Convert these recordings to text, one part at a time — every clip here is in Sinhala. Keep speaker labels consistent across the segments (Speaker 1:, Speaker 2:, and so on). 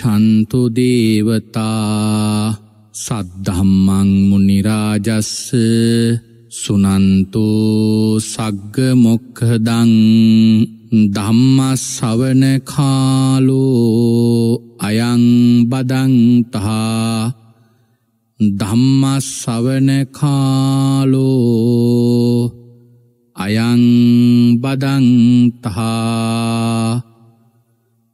Speaker 1: ගච්ඡන්තු දේවතා සද්ධම්මං මුනිරාජස්ස සුනන්තු සග්ග මොක්හදං ධම්මස්සවන කාලෝ අයං බදන්තහා ධම්මස්සවන කාලෝ අයං බදන්තහා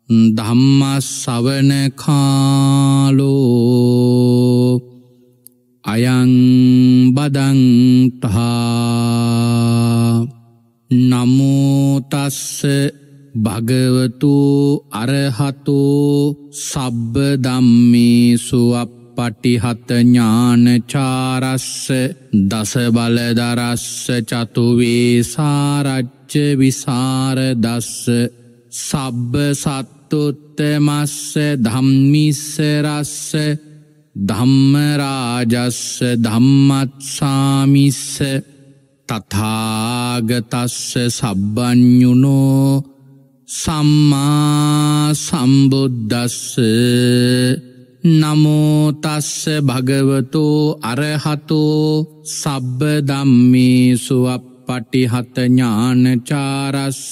Speaker 1: ධම්ම සවන කාලෝ අයං බදන්තහා නමෝතස්ස භගවතු අරහතෝ සබ්බ ධම්මේසු අප්පටිහත ඥානචාරස්ස දස බලදරස්ස චතුවේ සාරච්ච විසාර දස්ස සබ්බ සත් සත්තුත්තමස්ස ධම්මිස්සරස්ස ධම්මරාජස්ස ධම්මත්සාමිස්ස තථාගතස්ස සබ්බඥුනෝ සම්මා සම්බුද්දස්ස නමෝතස්ස භගවතෝ අරහතෝ සබ්බ දම්මේ සුවප්පටිහත ඥානචාරස්ස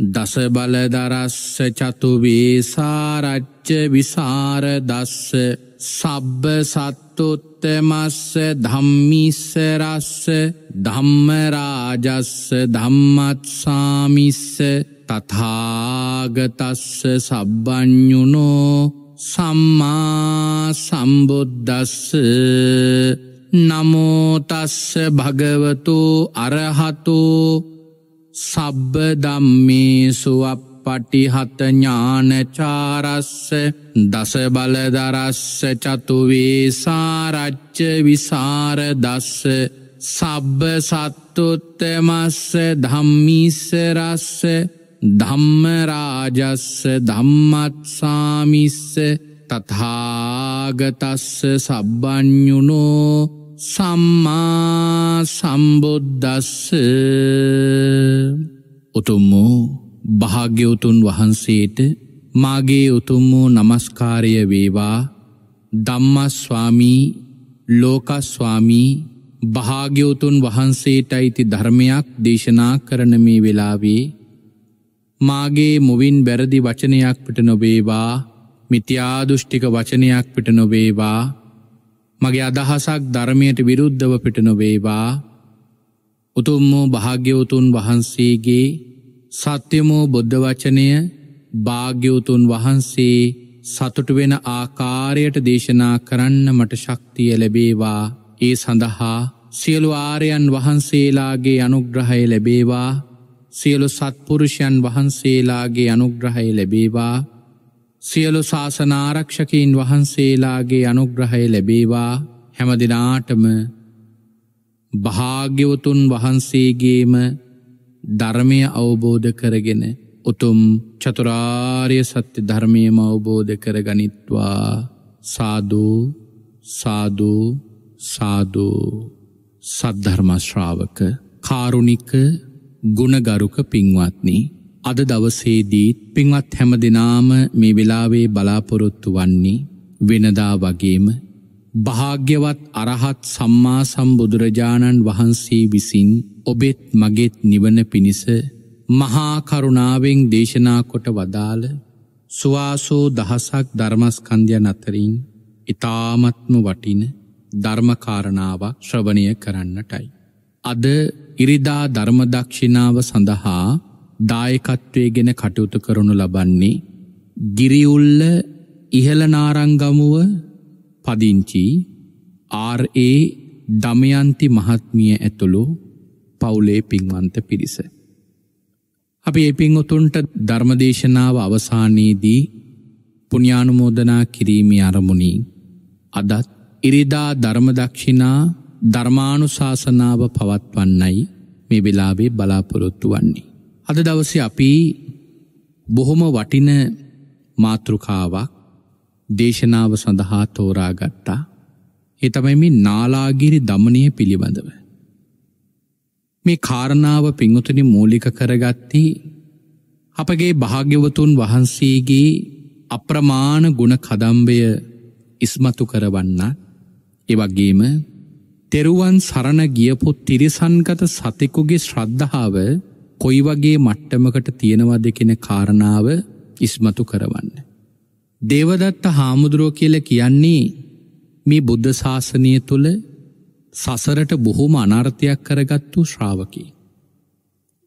Speaker 1: දස බලදරස්ස චතුවේසාරච්ච විසාර දස්ස සබ්බ සත්තුත්තමස්ස ධම්මිස්සරස්ස ධම්මරාජස්ස ධම්මත්සාමිස්ස තථාගතස්ස සබ්බ්ඥුනෝ සම්මා සම්බුද්ධස්ස නමෝතස්ස භගවතු අරහතු සබ්බ දම්මේසු අප පටිහතඥානචාරස්ස දස බලදරස්ස චතුවේසාරච්ච විසාරදස්ස සබ්බ සත්තුත්තමස්ස ධම්මිස්සරස්ස ධම්මරාජස්ස ධම්මත්සාමිස්ස තථාගතස්ස සබ්බ්ඥුනෝ සම්මා සම්බුද්ධස්ස උතුම් වූ භාග්‍යවතුන් වහන්සේට මාගේ උතුම් වූ නමස්කාරය වේවා ධම්මස්වාමී ලෝකස්වාමී භාග්‍යවතුන් වහන්සේට අයිති ධර්මයක් දේශනා කරන මේ වෙලාවේ මාගේ මුවින් බැරදි වචනයක් පිට නොබේවා මිත්‍යාදෘෂ්ටික වචනයක් පිට නොබේවා මගේ අදහසක් ධර්මයට විරුද්ධව පිට නොවේවා උතුම්මෝ භාග්‍යවතුන් වහන්සේගේ සත්‍යමෝ බුද්ධ වචනය භාග්‍යවතුන් වහන්සේ සතුට වෙන ආකාරයට දේශනා කරන්න මට ශක්තිය ලැබේවා ඒ සඳහා සියලු ආරයන් වහන්සේලාගේ අනුග්‍රහය ලැබේවා සියලු සත්පුරුෂයන් වහන්සේලාගේ අනුග්‍රහය ලැබේවා සියලු ශාසනාරක්ෂකීන් වහන්සේලාගේ අනුග්‍රහය ලැබේවා හැමදිනාටම භාග්‍යවතුන් වහන්සේගේම ධර්මය අවබෝධ කරගෙන උතුම් චතුරාර්ය සත්‍ය ධර්මයම අවබෝධ කරගනිත්වා සාධූ සාධූ සාධූ සද්ධර්මශ්‍රාවක කාරුණික ගුණගරුක පින්වත්නිී අද දවසේදීත් පින්වත් හැම දෙනාම මේ වෙලාවේ බලාපොරොත්තු වන්නේ වෙනදා වගේම භාග්‍යවත් අරහත් සම්මා සම්බුදුරජාණන් වහන්සේ විසින් ඔබෙත් මගෙත් නිවන පිණිස මහා කරුණාවෙන් දේශනා කොට වදාළ සුවාසෝ දහසක් ධර්මස්කන්ධයන් අතරින් ඊ타මත්ම වටින ධර්මකාරණාවක් ශ්‍රවණය කරන්නටයි අද ඉරිදා ධර්ම දක්ෂිනාව සඳහා දායකත්වය ගෙන කටයුතු කරනු ලබන්නේ ගිරිඋල්ල ඉහළනාරංගමුව පදිංචි ආර්ඒ දමයන්ති මහත්මිය ඇතුළු පවුලේ පින්වන්ත පිරිස. අපි ඒ පින්වතුන්ට ධර්මදේශනාව අවසානයේදී පුුණ්‍යානුමෝදනා කිරීමේ අරමුණින් අදත් ඉරිදා ධර්මදක්ෂිනා ධර්මානුශාසනාව පවත්වන්නයි මේ වෙලාවේ බලාපොරොත්තු වන්නේ. අද දවස අපි බොහොම වටින මාතෘකාවක් දේශනාව සඳහා තෝරාගත්තා එතමයි මේ නාලාගිරි දමනය පිළිබඳව. මේ කාරණාව පිංහතුනි මූලික කරගත්ති අපගේ භාග්‍යවතුන් වහන්සේගේ අප්‍රමාණ ගුණ කදම්බය ඉස්මතු කරවන්න එවගේම තෙරුවන් සරණ ගියපු තිරිසන්ගත සතෙකුගේ ශ්‍රද්ධාව කොයි වගේ මට්ටමකට තියෙනවද කෙන කාරණාව ඉස්මතු කරවන්න. දේවදත්ත හාමුදුරුව කියල කියන්නේ මේ බුද්ධ ශාසනය තුළ සසරට බොහොම අනර්ථයක් කරගත්තු ශ්‍රාවකි.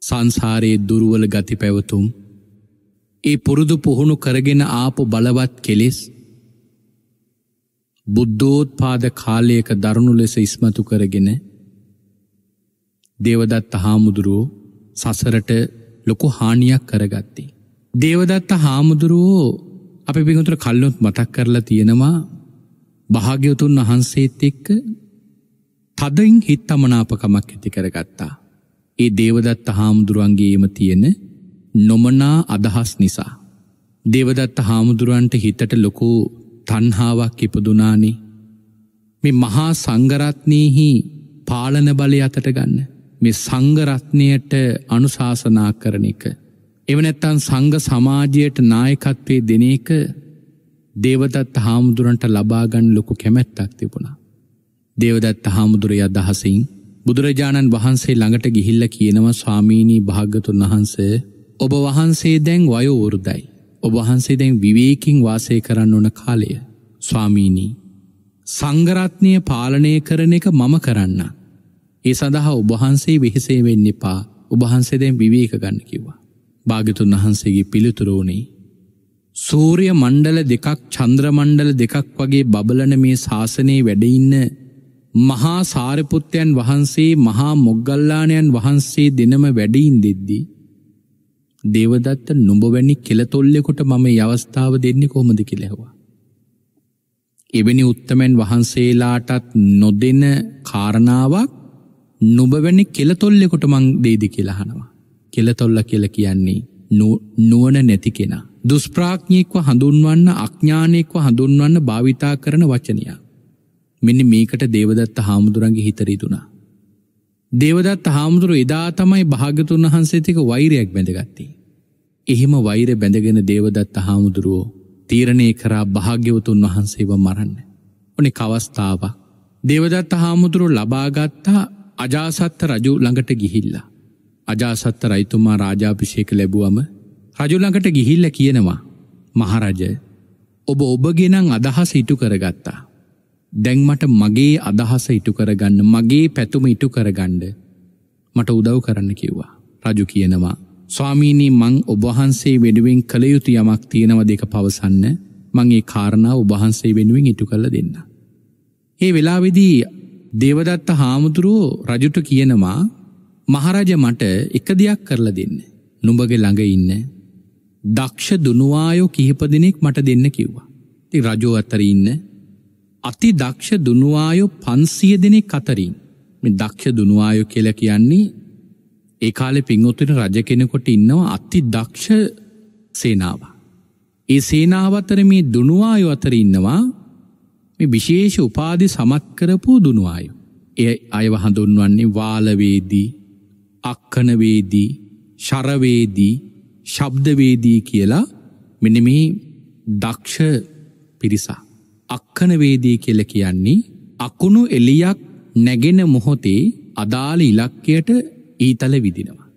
Speaker 1: සංසාරයේ දුරුවල ගති පැවතුම් ඒ පුරුදු පුහුණු කරගෙන ආපු බලවත් කෙලෙස් බුද්ධෝත්පාද කාලයක දරුණු ලෙස ඉස්මතු කරගෙන දේවදත්ත හාමුදුරුවෝ සසරට ලොකු හානියක් කරගත්තේ. දේවදත්ත හාමුදුරුවෝ අපි පිගුතුර කල්ලොත් මතක් කරලා තියෙනවා භාග්‍යවතුන් වහන්සේත් එක්ක තදින් හිත් අමනාපකමක් ඇති කරගත්තා. ඒ දේවදත්ත හාමුදුරුවන්ගේම තියෙන නොමනා අදහස් නිසා. දේවදත්ත හාමුදුරුවන්ට හිතට ලොකු තන්හාාවක් ඉපදුනානේ. මේ මහා සංගරත්නයහි පාලන බලය අතට ගන්න. මේ සංගරත්නයට අනුශාසනා කරන එක. එවනැත්තන් සංග සමාජයට නායකත්වේ දෙන එක දේවදත් හාමුදුරන්ට ලබාගන්න ලොකු කැමැත්තක් තිබුණා. දේවදත්ත හාමුදුරය අදහසින් බුදුරජාණන් වහන්සේ ළඟට ගිහිල්ල කියනවා ස්වාමීණී භාග්‍යතුන් වහන්ස ඔබ වහන්සේ දැන් වයෝවෘදයි. ඔබ වහන්සේ දැන් විවේකින් වාසය කරන්න ඕන කාලය ස්වාමීණී සංගරත්නය පාලනය කරන එක මම කරන්නා. ඒ සඳහා ඔබහන්සේ විහිසේ වෙන්න එපා ඔබහන්සේ දැන් විවේක ගන්න කිව්වා. භාගතුන් වහන්සේගේ පිළිතුරුණේ සූර්ය මණ්ඩල දෙකක් චන්ද්‍ර මණ්ඩල දෙකක් වගේ බබලන මේ ශාසනයේ වැඩ ඉන්න මහා සාරිපුත්යන් වහන්සේ මහා මොග්ගල්ලාණයන් වහන්සේ දෙනම වැඩින් දෙද්දී දේවදත්ත නුඹ වැනි කෙලතොල්ලෙකුට මම මේ අවස්ථාව දෙන්නේ කොහොමද කියලා ඇහුවා. එවැනි උත්තමයන් වහන්සේලාටත් නොදෙන කාරණාවක් නොබවැනි කෙලතොල්ලෙකොට මං දේද කියලාහනවා. කෙලතොල්ල කියල කියන්නේ නුවන නැති කෙන. දුස්ප්‍රාඥයෙක්ව හඳුන්වන්න අඥ්ඥානයෙක්ව හඳුන්වන්න භාවිතා කරන වචනයක්. මෙනි මේකට දේවදත්ත හාමුදුරන්ගේ හිතරීතුනා. දේවදත්ත හාමුදුරු එදා තමයි භාගතුන් වහන්සේතික වෛරයක් බැඳගත්තේ. එහෙම වෛර බැඳගෙන දේවදත්ත හාමුදුරුවෝ තීරණය කරා භාග්‍යවතුන් වහන්සේව මරන්න. ඕනෙ කවස්ථාවක්. දේවදත්ත හාමුදුරු ලබාගත්තා අජාසත්ත රජු ළඟට ගිහිල්ලා. අජාසත්ත රයිතුමා රාජාභිෂේක ලැබුවම රජුළඟට ගිහිල්ල කියනවා මහරජය ඔබ ඔබගෙනං අදහස ඉටු කරගත්තා. දැන්මට මගේ අදහස ඉටු කරගන්න මගේ පැතුම ඉටු කරගණ්ඩ මට උදව් කරන්න කිව්වා. රජු කියනවා. ස්වාමීනී මං ඔබහන්සේ වෙනුවෙන් කළයුතු යමක් තියෙනව දෙක පවසන්න මගේ කාරණාව ඔබහන්සේ වෙනුවෙන් ඉටු කළ දෙන්න. ඒ වෙලාවෙදී දේවදත්ත හාමුදුරුවෝ රජුට කියනවා මහරජ මට එක දෙයක් කරලා දෙන්න. නුඹගේ ළඟ ඉන්න. දක්ෂ දුනුවායෝ කිහිප දෙනෙක් මට දෙන්න කිව්වා. ති රජෝ අතර ඉන්න. අති දක්ෂ දුනුවායෝ පන්සිය දෙනෙක් අතරින් මේ දක්ෂ දුනුවායෝ කියල කියන්නේ ඒ කාලෙ පින්වතුන රජ කෙනෙකොට ඉන්නවා අති දක්ෂ සේනාව. ඒ සේනාවතර මේ දුනුවායෝ අතර ඉන්නවා මේ විශේෂ උපාධි සමත් කරපු දුනුවාය. එය අයව හඳුන්වන්නේ වාලවේදී, අක්කනවේදී, ශරවේදී, ශබ්දවේදී කියලා මෙන්න මේ දක්ෂ පිරිසා. අක්කනවේදී කියල කියන්නේ අකුණු එලියක් නැගෙන මොහොතේ අදාළ ඉලක්කයට ඊතල විදිනවා.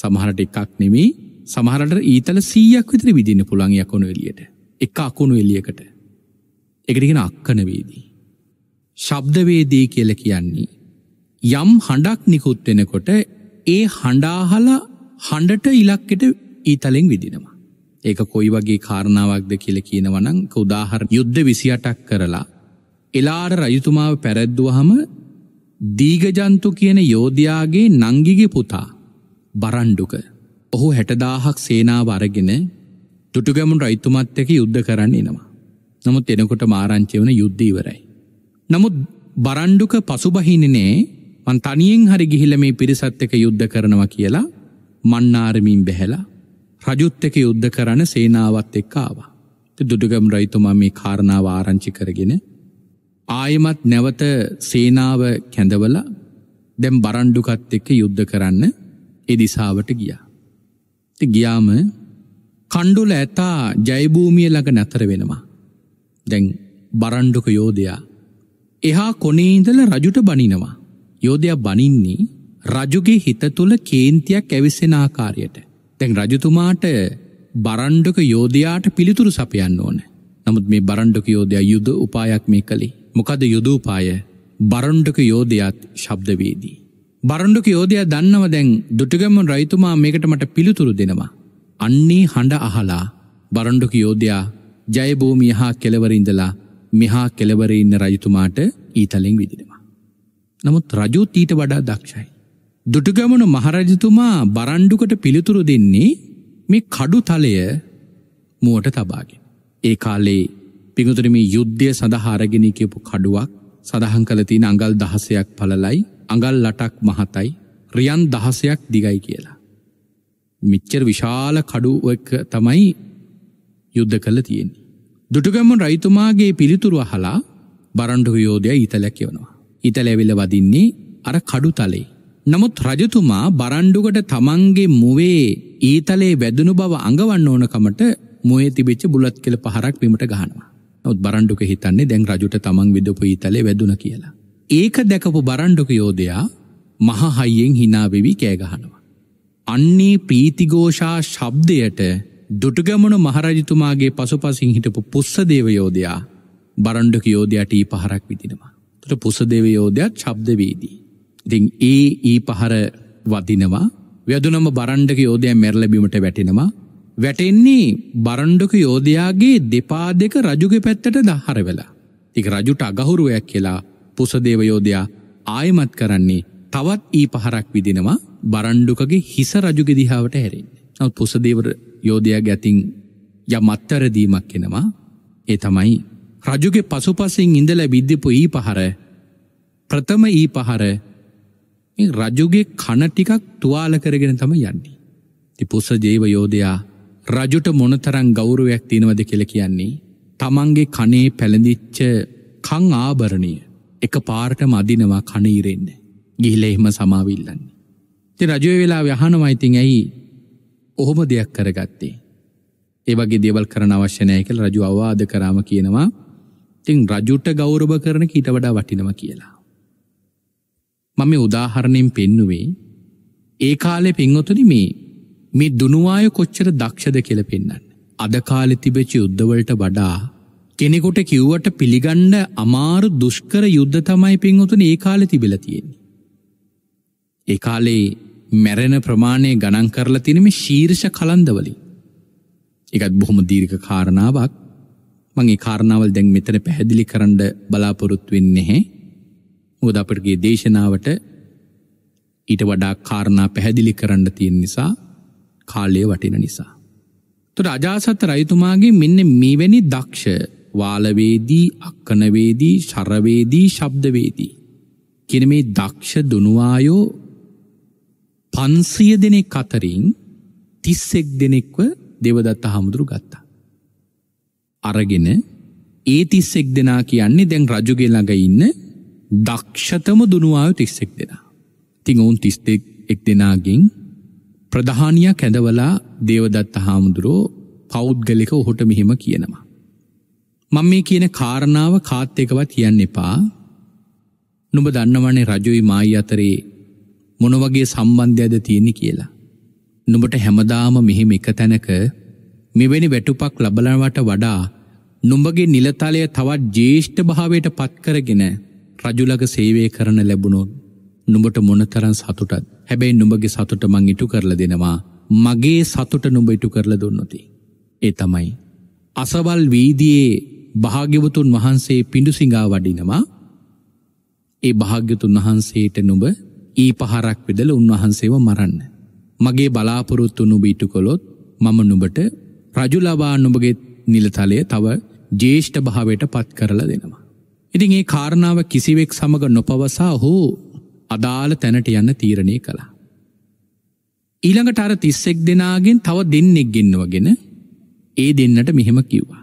Speaker 1: සමහරට එකක් නෙමේ සමහරට ඊතල සීයක් විතර විදින්න පුළන් යකුණු එලියට එක අකුණු එලියකට එකටගෙන අක්කනවේදී. ශබ්දවේදී කියල කියන්නේ. යම් හඬක් නිකුත් වෙනකොට ඒ හඬාහල හඬට ඉලක්කට ඊතලෙෙන් විදිනවා. ඒක කොයි වගේ කාරණාවක්ද කියල කියනවනං උදාහර යුද්ධ විසියටක් කරලා. එලාර රජතුමාව පැරැද්දුවහම දීගජන්තු කියන යෝධයාගේ නංගිගේ පුතා බරණ්ඩුක. ඔහු හැටදාහක් සේනාව අරගෙන තුටුගැමුන් රයිතුමත් එක යුද්ධ කරන්න එනවා. නමුත් එනකොට මාරංචය වන යුද්ධ ඉවරයි. නමුත් බරණ්ඩුක පසුබහිනනේ මං තනියෙන් හරි ගිහිල මේ පිරිසත් එක යුද්ධ කරනවා කියලා මන්නාරමින් බැහැලා රජුත් එක යුද්ධ කරන සේනාවත් එක්ක ආවා. දුඩුගම් රයිතුමා මේ කාරණාව ආරංචි කරගෙන ආයමත් නැවත සේනාව කැඳවල දැම් බරණ්ඩුකත් එක්ක යුද්ධ කරන්න එදිසාවට ගියා. ගියාම කණ්ඩුල ඇතා ජයභූමිය ළඟ නැතර වෙනවා. දැන් බරණ්ඩක යෝධයා. එහා කොනේඉදල රජුට බනිනවා. යෝධයා බනින්නේ රජුගේ හිත තුළ කේන්තියක් ඇවිස්සෙන ආකාරයට. තැන් රජතුමාට බරණ්ඩක යෝධයාට පිළිතුරු සපයන්න ඕන. නමුත් මේ බරණ්ඩක යෝධයා යුද උපායක් මේ කළේ. මොකද යුදූපාය බරණ්ඩක යෝධයාත් ශබ්දවේදී. බරණ්ඩක යෝධයා දන්නව දැන් දුටගමන් රයිතුමා මේකට මට පිළිතුරු දෙනවා. අන්නේ හඬ අහලා බරණ්ඩක යෝධයා ජයභූමිය හා කෙලවරින්දලා මෙහා කෙලවර ඉන්න රජතුමාට ඊතලෙන් විදිනවා. නමුත් රජුත් ඊට වඩා දක්ෂයි. දුටුගමනු මහරජතුමා බරණ්ඩුකට පිළිතුරු දෙන්නේ මේ කඩු තලය මුවට තබාගෙන. ඒ කාලේ පිගුතුර මේ යුද්ධය සඳහාරගෙන කියපු කඩුවක් සඳහන් කලතින අඟල් දහසයක් පලලයි අඟල් ලටක් මහතයි රියන් දහසයක් දිගයි කියලා. මිච්චර විශාල කඩුවක තමයි යුද්ධ කළ තියෙන්නේ. දුටුගම්ම රයිතුමාගේ පිළිතුරුව හලා බරණ්ඩු යෝධය ඉතලැක් යවනවා. ඉතලැවිල වදින්නේ අර කඩු තලේ. නමුත් රජතුමා බරණ්ඩුකට තමන්ගේ මුවේ ඊතලේ වැදනු බව අඟවන්න ඕනකමට මුවේ තිබිච්ච බුලත් කෙල පහරක් වීමට ගහනවා. නොත් බරණ්ඩුක හිතන්නේ දැන් රජුට තමන් විදපු ඊතලේ වැදුන කියලා. ඒක දැකපු බරණ්ඩුක යෝධයා මහහයියෙන් හිනාවෙවී කෑගහනවා. අන්නේ ප්‍රීතිගෝෂා ශබ්දයට දුටුගැමුණු මහරජතුමාගේ පසුපසින් හිටපු පුස්සදේව යෝධයා බරණ්ඩක යෝධයට ඊ පහරක් විදිනවා. තුට පුසදේව යෝධයක් ශබ්දවේදී. ඉතින් ඒ ඊ පහර වදිනවා වැදුනම බරණ්ඩක යෝධය මැරලබීමට වැටෙනවා වැටෙන්නේ බරණ්ඩක යෝධයාගේ දෙපා දෙක රජුග පැත්තට දහර වෙලා. එක රජුට අගහුරුවයක් කියලා පුසදේවයෝධයා ආයමත් කරන්නේ තවත් ඊ පහරක් විදිනවා බරණ්ඩුකගේ හිස රජුගෙ දිහාාවට හැරෙන්. නවත් පුසදේවර යෝධයා ගැතින් යම් අත්තරදීමක් එෙනවා ඒ තමයි රජුගේ පසුපසින් ඉඳල විද්‍යපු ඊ පහර ප්‍රථම ඊ පහර රජුගේ කන ටිකක් තුවාල කරගෙන තම යන්නේ. තිපුස්ස ජේව යෝධයා රජුට මොනතරං ගෞරුවයක් තියෙනවද කියල කියන්නේ. තමන්ගේ කනේ පැළඳිච්ච කං ආභරණය එක පාර්ට මදිනවා කනීරෙන්න. ගිහිල එහෙම සමාවිල්ලන්නේ. ති රජය වෙලා යහනවයිතින් ඇයි ඔහොම දෙයක් කරගත්තේ. ඒවගේ දේවල් කරන අවශ්‍යනය කළ රජු අවවාද කරාම කියනවා තිං රජුට ගෞරභ කරන කීට වඩා වටිනම කියලා. මම උදාහරණයෙන් පෙන්නුවේ ඒ කාලෙ පෙන්වතුනි මේ මේ දුනුවාය කොච්චර දක්ෂද කියල පෙන්න්න. අද කාලෙ තිබෙච යුද්ධවලට වඩා කෙනෙකොට කිව්වට පිළිගණ්ඩ අමාරු දුෂ්කර යුද්ධ තමයි පෙන්වතුන ඒ කාලෙ තිබිල තියෙන්නේ. ඒ කාලේ මැරෙන ප්‍රමාණය ගණන් කරලා තිනම ශීර්ෂ කලන්දවලින්. එකත් බොහොම දීර්ඝ කාරණාවක් මගේ කාරණාවල් දැන් මෙතන පැහැදිලි කරන්න බලාපොරොත්තුවෙන් නෙහැ මුද අපටගේ දේශනාවට ඊට වඩා කාරණා පැහැදිලි කරන්න තියෙන් නිසා කාලය වටින නිසා. තුොට අජාසත් රයිතුමාගේ මෙන්න මේවැනි දක්ෂ වාලවේදී අක්කනවේදී ශරවේදී ශබ්දවේදී. කෙන මේ දක්ෂ දුනුවායෝ පන්සිය දෙනෙක් අතරින් තිස්සෙක් දෙනෙක්ව දෙවදත්ත හාමුදුරු ගත්තා. අරගෙන ඒ තිස්සෙක් දෙනා කියන්නේ දැන් රජුගේ ළඟ ඉන්න දක්ෂතම දුනුවාය තිස්සෙක් දෙනා. තිං ඔවුන් තිස්තෙක් එක් දෙනාගෙන් ප්‍රධානිය කැදවලා දේවදත්ත හාමුදුරෝ පෞද්ගලික ඔහොට මෙහෙම කියනවා. මං මේ කියන කාරණාව කාත් එකවත් කියන්න එපා. නුඹ දන්නවනේ රජුයි මායි අතරේ මොනවගේ සම්බන්ධයද තියෙන කියලා. නුඹට හැමදාම මෙහිම එක තැනක මෙවැනි වැටුපක් ලබලවට වඩා නුඹගේ නිලතලය තවත් ජේෂ්ඨ භාවයට පත්කරගෙන රජුලක සේවය කරන ලැබුණොත් නුඹට මොනතරම් සතුටත් හැබැයි නුඹගේ සතුට මං ඉටු කරලා දෙනවා මගේ සතුට නුඹ ඉටු කරලා දුන්නොති ඒ තමයි අසවල් වීදියේ භාග්‍යවතුන් වහන්සේ පිඬු සිඟා වඩිනවා ඒ භාග්‍යතුන් වහන්සේට නුඹ ඒ පහරක් වෙදල උන්වහන්සේව මරන්න. මගේ බලාපොරොත්තු නුබීටු කොළොත් මම නුබට රජුලබා නුබගේ නිලතලය තව ජේෂ්ඨ භාවයට පත් කරලා දෙනවා. ඉතින් ඒ කාරණාව කිසිවෙක් සමඟ නොපවසා හෝ අදාළ තැනට යන්න තීරණය කළා. ඊළඟට අර තිස්සෙක් දෙනාගෙන් තව දෙන්නෙක් ගෙන්නවගෙන ඒ දෙන්නට මෙහෙම කිව්වා.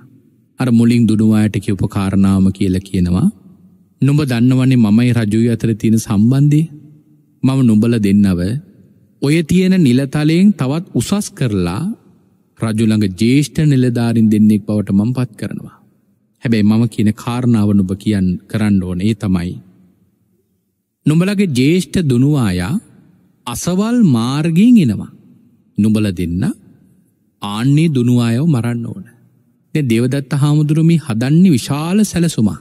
Speaker 1: අර මුලින් දුනුවායට කිව්ප කාරණාවම කියල කියනවා. නුඹ දන්නවන්නේ මමයි රජුය අතර තියෙන සම්බන්ධය මම නුඹල දෙන්නව ඔය තියෙන නිලතලයෙන් තවත් උසස් කරලා රජුළඟ ජේෂ්ඨ නිලධාරින් දෙන්නෙක් බවට මම පත් කරනවා. හැබැයි මම කියන කාරණාව නුබ කියන් කරන්න ඕන ඒ තමයි. නුඹලගේ ජේෂ්ඨ දුනුවායා අසවල් මාර්ගයෙන් එනවා. නුඹල දෙන්න ආන්නේ දුනුවායව මරන්න ඕන. දැන් දේවදත්ත හාමුදුරුවෝ මේ හදන්නේ විශාල සැලසුමක්.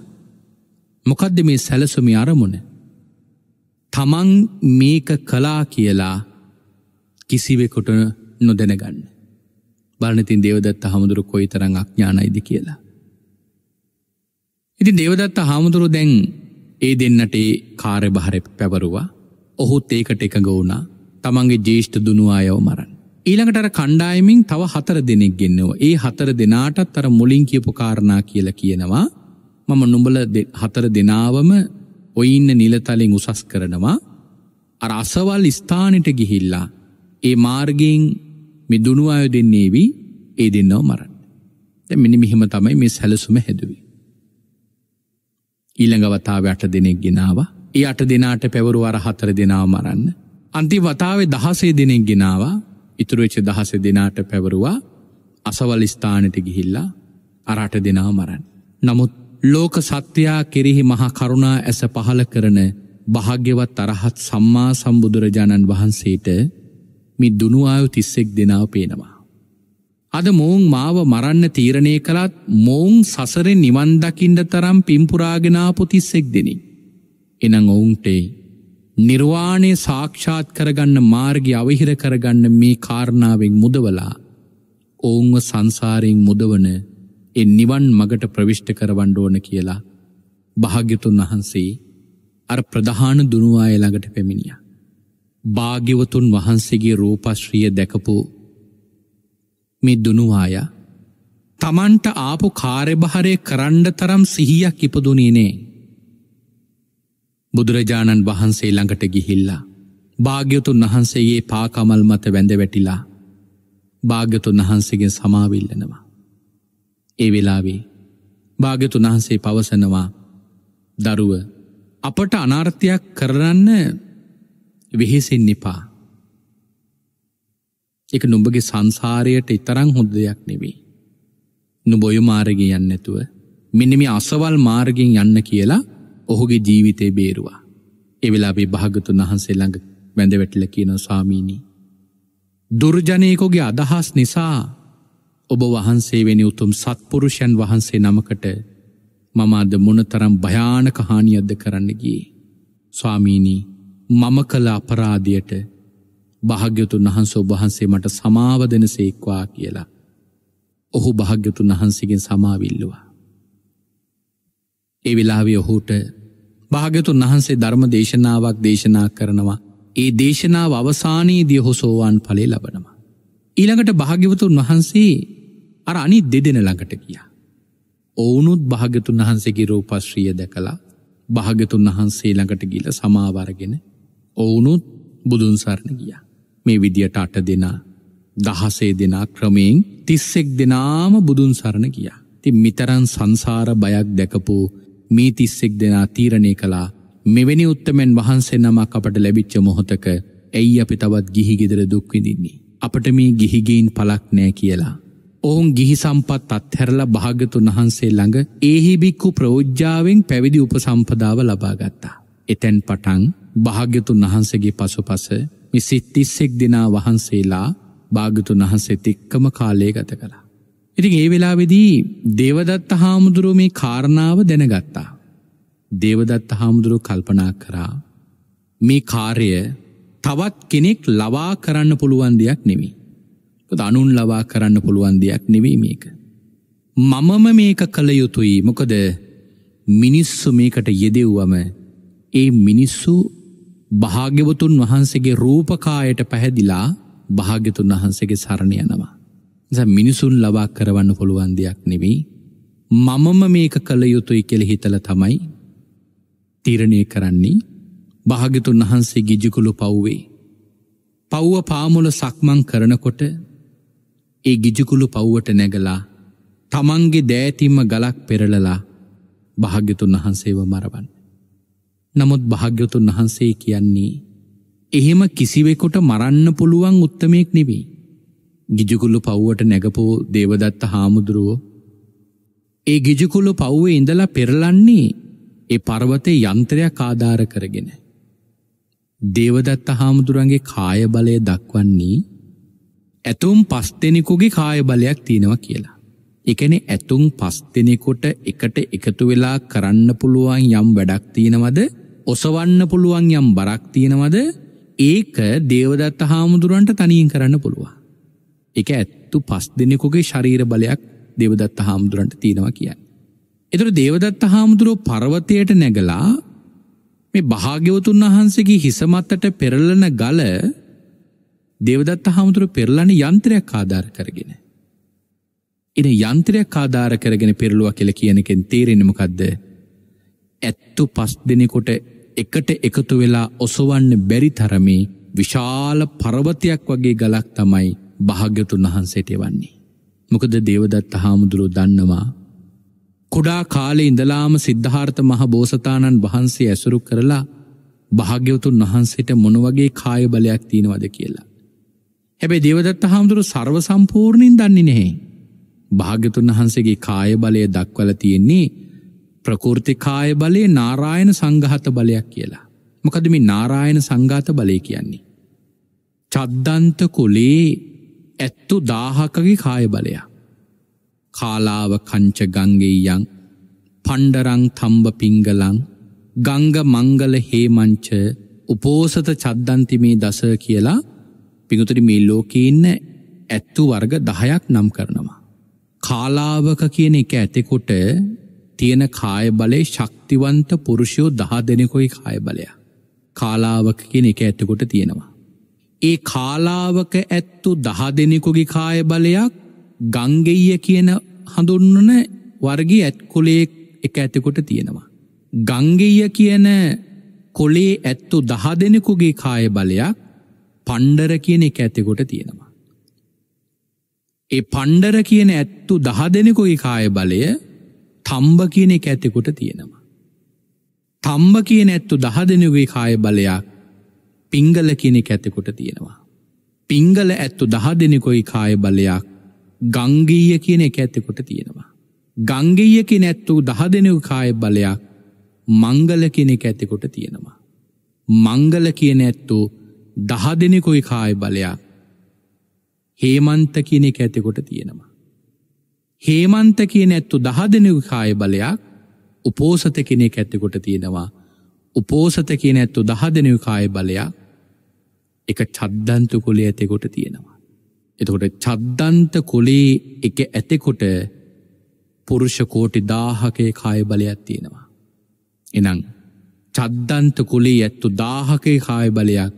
Speaker 1: මොකද්ද මේ සැලසුමේ අරමුණ? තමන් මේක කලා කියලා කිසිවෙකොට නොදැනගන්න. බලනතින් දේවදත්ත හමුදුරු කොයි තරං අඥානයිද කියලා. ඉති දේවදත්ත හාමුදුරු දැන් ඒ දෙන්නට කාරය බහර පැවරුවා ඔහුත් ඒකට එක ගවුණා තමන්ගේ ජේෂ්ඨ දුනුවායව මරන්. ඊළඟටර කණ්ඩායමින් තව හතර දෙනෙක් ගෙන්නවා ඒ හතර දෙනාටත් තර මුලින් කියපු කාරණා කියල කියනවා මම නුඹල හතර දෙනාවම ඔයිඉන්න නිලතලෙන් උසස් කරනවා අර අසවල් ස්ථානට ගිහිල්ලා ඒ මාර්ගයෙන් මිදුණු අය දෙන්නේවී ඒ දෙන්නව මරන්න. දැ මිනි මිහිම තමයි මේ සැලසුම හැදුවී. ඊළඟ වතාව අට දෙනෙක් ගෙනාව ඒ අට දෙනාට පැවරු අර හතර දෙනාව මරන්න. අන්ති වතාවේ දහසේ දෙනෙක් ගෙනවා ඉතුරවෙච්ච දහස දෙනාට පැවරුවා අසවල් ස්ථානට ගිහිල්ලා අරට දෙනාව මරන්න. නමුත් ලෝක සත්‍යයා කෙරෙහි මහා කරුණා ඇස පහල කරන භාග්‍යවත් තරහත් සම්මා සම්බුදුරජාණන් වහන්සේට මි දුනුවායු තිස්සෙක් දෙනාව පේනවා. අද මෝන් මාව මරන්න තීරණය කළත් මෝන් සසරෙන් නිවන්දකිින්ට තරම් පිම්පුරාගෙනාපු තිස්සෙක් දෙනි. එනං ඔවුන්ටේ නිර්වාණය සාක්ෂාත් කරගන්න මාර්ගි අවිහිර කරගන්න මේ කාරණාවෙන් මුදවලා ඔවුන්ව සංසාරයෙන් මුදවන ඒ නිවන් මගට ප්‍රවිෂ්ට කරවන්න ඕන කියලා භාග්‍යතුන් වහන්සේ අර ප්‍රධාන දුනුවාය ළඟට පැමිණියා. භාග්‍යවතුන් වහන්සේගේ රූපශ්‍රිය දැකපු මේ දුනුවාය තමන්ට ආපු කාර්යභාරය කරන්න තරම් සිහියක් ඉපදුනේ නෑ. බුදුරජාණන් වහන්සේ ළඟට ගිහිල්ලා භාග්‍යතුන් වහන්සේගේ පාකමල් මත වැඳ වැටිලා භාග්‍යතුන් වහන්සේගෙන් සමාවිල්ලනවා. ඒ වෙලාවේ භාගතුන් වහන්සේ පවසනවා දරුව අපට අනාර්ථයක් කරන්න වෙහෙසෙන් එපා එක නුඹගේ සංසාරයට ඉතරං හොඳ දෙයක් නෙවෙයි නුඹ ඔය මාර්ගය යන්න නැතුව මෙන්න මේ අසවල් මාර්ගයෙන් යන්න කියලා ඔහුගේ ජීවිතේ බේරුවා ඒ වෙලාවේ භාගතුන් වහන්සේ ළඟ වැඳ වැටිලා කියන ස්වාමීනි දුර්ජනයෙකුගේ අදහස් නිසා ඔබ වහන්සේ වෙනි උතුම් සත්පුරුෂයන් වහන්සේ නමකට මමාද මොනතරම් භයානක හානියද්ද කරන්නගේ. ස්වාමීණී මම කළ අපරාධයට භාග්‍යතුන් වහන්ස ඔබහන්සේ මට සමාව දෙන සේක්වා කියලා. ඔහු භාග්‍යතුන් වහන්සේගෙන් සමාවිල්ලවා. ඒ වෙලාවේ ඔහුට භාගතුන් වහන්සේ ධර්ම දේශනාවක් දේශනා කරනවා ඒ දේශනාව අවසානයේ දියහොසෝවාන් පලේ ලබනවා. ඊළඟට භාග්‍යවතුන් වහන්සේ අර අනි දෙදෙන ළඟට ගියා. ඔවුනුත් භාගතුන් වහන්සේගේ රෝපශ්‍රිය දැකලා භාගතුන් වහන්සේ ළඟට ගිල සමාවරගෙන ඔවුනුත් බුදුන්සරණ ගිය. මේ විදියට අට දෙනා දහසේ දෙනා ක්‍රමයෙන් තිස්සෙක් දෙනාම බුදුන්සරණ ගිය. ති මිතරන් සංසාර බයක් දැකපු මේ තිස්සෙක් දෙනා තීරණය කලා මෙවැනි උත්තමෙන් වහන්සේ නමක් අපට ලැබිච්ච මොහොතක ඇයි අපි තවත් ගිහිගෙදර දුක්විදින්නේ. අපට මේ ගිහිගෙයින් පලක් නෑ කියලා. ඔවුන් ගිහි සම්පත් අත්හැරලා භාගතුන් වහන්සේ ළඟ ඒහි බික්කු ප්‍රෝජ්ජාවෙන් පැවිදි උපසම්පදාව ලබාගත්තා. එතැන් පටන් භාග්‍යතුන් වහන්සගේ පසුපස මිසිත්තිස්සෙක් දෙනා වහන්සේලා භාගතුන් වහන්සේ තික්කම කාලය ගත කළා. ඉතින් ඒ වෙලාවෙදී දේවදත්ත හාමුදුරුව මේ කාරණාව දැනගත්තා. දේවදත්ත හාමුදුරුව කල්පනා කරා මේ කාරය තවත් කෙනෙක් ලවා කරන්න පුළුවන් දෙයක් නෙමේ. අනුන් ලවා කරන්න පුළුවන් දෙයක් නෙවේ මේක. මමම මේක කළ යුතුයි මොකද මිනිස්සු මේකට යෙදෙව්වම ඒ මිනිස්සු භාග්‍යවතුන් වහන්සේගේ රූපකායට පැහැදිලා භාග්‍යතුන් වහන්සේගේ සරණ යනවා. නිසා මිනිසුන් ලවා කරවන්න පුළුවන් දෙයක් නෙවෙයි. මමම මේක කළ යුතුයි කියලා හිතලා තමයි තීරණය කරන්නේ. භාගතුන් වහන්සේ ගිජිකුළු පව්වේ. පව්ව පාමුල සක්මං කරනකොට ඒ ගිජිකුළු පව්වට නැගලා තමන්ගේ දෑතිම්ම ගලක් පෙරලලා භාග්‍යතුන් වහන්සේව මරවන්. නමුත් භාග්‍යතුන් වහන්සේ කියන්නේ එහෙම කිසිවෙකොට මරන්න පුළුවන් උත්තමයෙක් නෙවෙයි. ගිජුකුල්ලු පව්වට නැගපෝ දේවදත්ත හාමුදුරුවෝ. ඒ ගිජුකුලු පව්ව ඉඳලා පෙරලන්නේ ඒ පර්වතය යන්ත්‍රයක් ආධාර කරගෙන. දේවදත්ත හාමුදුරන්ගේ කාය බලය දක්වන්නේ ඇතුම් පස්තෙනෙකුගේ කාය බලයක් තියෙනවා කියලා. එකන ඇතුම් පස්තෙනෙකොට එකට එකතු වෙලා කරන්න පුළුවන් යම් වැඩක් තියෙනවද ඔසවන්න පුළුවන් යම් බරක් තියෙනවද ඒක දේවදත්ත හාමුදුරුවන්ට තනියෙන් කරන්න පුළුවන්. එක ඇත්තු පස් දෙනෙකුගේ ශරීර බලයක් දෙවදත්ත හාමුදුරන්ට තියෙනවා කියන්න. එතුර දේවදත්ත හාමුදුරුව පරවතයට නැගලා මේ භාග්‍යවතුන් වහන්සේගේ හිසමත්තට පෙරලන ගල දේවදත්ත හාමුදුරු පෙරලන යන්ත්‍රයක් ආධාර කරගෙන. එන යන්ත්‍රයක් ආධාර කරගෙන පෙරලුවා කියලා කියන එකෙන් තේරෙන්නේ මොකද්ද? ඇත්තු පස් දිනෙකට එකට එකතු වෙලා ඔසවන්න බැරි තරමේ විශාල පර්වතයක් වගේ ගලක් තමයි භාග්‍යතුන් වහන්සේට එවන්නේ. මොකද දේවදත්ත හාමුදුරුව දන්නවා කුඩා කාලේ ඉඳලාම සිද්ධාර්ථ මහ බෝසතාණන් වහන්සේ ඇසුරු කරලා භාග්‍යවතුන් වහන්සේට මොනවගේ කාය බලයක් තියෙනවද කියලා. හැබැයි දේවදත්ත හාමුදුරු සර්ව සම්පූර්ණයෙන් දන්නේ නැහැ. භාග්‍යතුන් වහන්සේගේ කාය බලය දක්වලා තියෙන්නේ ප්‍රකෘති කාය බලේ නාරායන සංඝාත බලයක් කියලා. මොකද මේ නාරායන සංඝාත බලය කියන්නේ? චද්දන්ත කුලේ ඇත්තු 1000කගේ කාය බලයක්. කාලාව කංච ගංගෙයං පණ්ඩරං තම්බ පිංගලං ගංග මංගල හේමංච උපෝසත චද්දන්තිමේ දස කියලා පිඟුතුරි මේ ලෝකේ ඉන්න ඇත්තු වර්ග දහයක් නම් කරනවා. කාලාවක කියන එක ඇතෙකොට තියෙන කාය බලේ ශක්තිවන්ත පුරුෂයෝ දහ දෙනෙකොයි කාය බලය. කාලාවක කියන එක ඇතකොට තියෙනවා. ඒ කාලාවක ඇත්තු දහ දෙනෙකුගේ කාය බලයක් ගංගෙය කියන හඳුන්වන වර්ගේ ඇත් කොලේ එක ඇතකොට තියෙනවා. ගංගෙය කියන කොලේ ඇත්තු දහ දෙනෙකුගේ කාය බලයක් පණ්ඩර කියන එක ඇතකොට තියෙනවා. ඒ පණ්ඩර කියන ඇත්තු දහ දෙනෙකුගේ කාය බලය තම්බ කියන එක ඇතකොට තියෙනවා. තම්බ කියන ඇත්තු දහ දෙනෙකුගේ කාය බලයක් පිංගල කියන එක ඇතකොට තියෙනවා. පිංගල ඇත්තු දහ දෙනෙකොයි කාය බලයක් ගංගීය කියන එක ඇත්තෙකොට තියෙනවා. ගංගීය කිය නැත්වූ දහ දෙනව කාය බලයක් මංගල කියන එක ඇතෙකොට තියෙනවා. මංගල කියන ඇත්තෝ දහ දෙනෙකොයි කාය බලයක් හේමන්ත කියන එක ඇතෙකොට තියෙනවා. හේමන්ත කියන ඇත්තු දහ දෙනෙකු කාය බලයක් උපෝසත කෙනෙක් ඇත්තෙකොට තියෙනවා උපෝසත කියන ඇත්තු දහ දෙනෙකු කාය බලයක් එක චද්දන්තු කොලේ ඇතෙකොට තියෙනවා. එතකොට චද්දන්ත කුලේ එක ඇතෙකොට පුරුෂකෝටි දාහකය කායබලයක් තියෙනවා. එනං චද්දන්ත කුලේ ඇත්තු දාහකේ කායබලයක්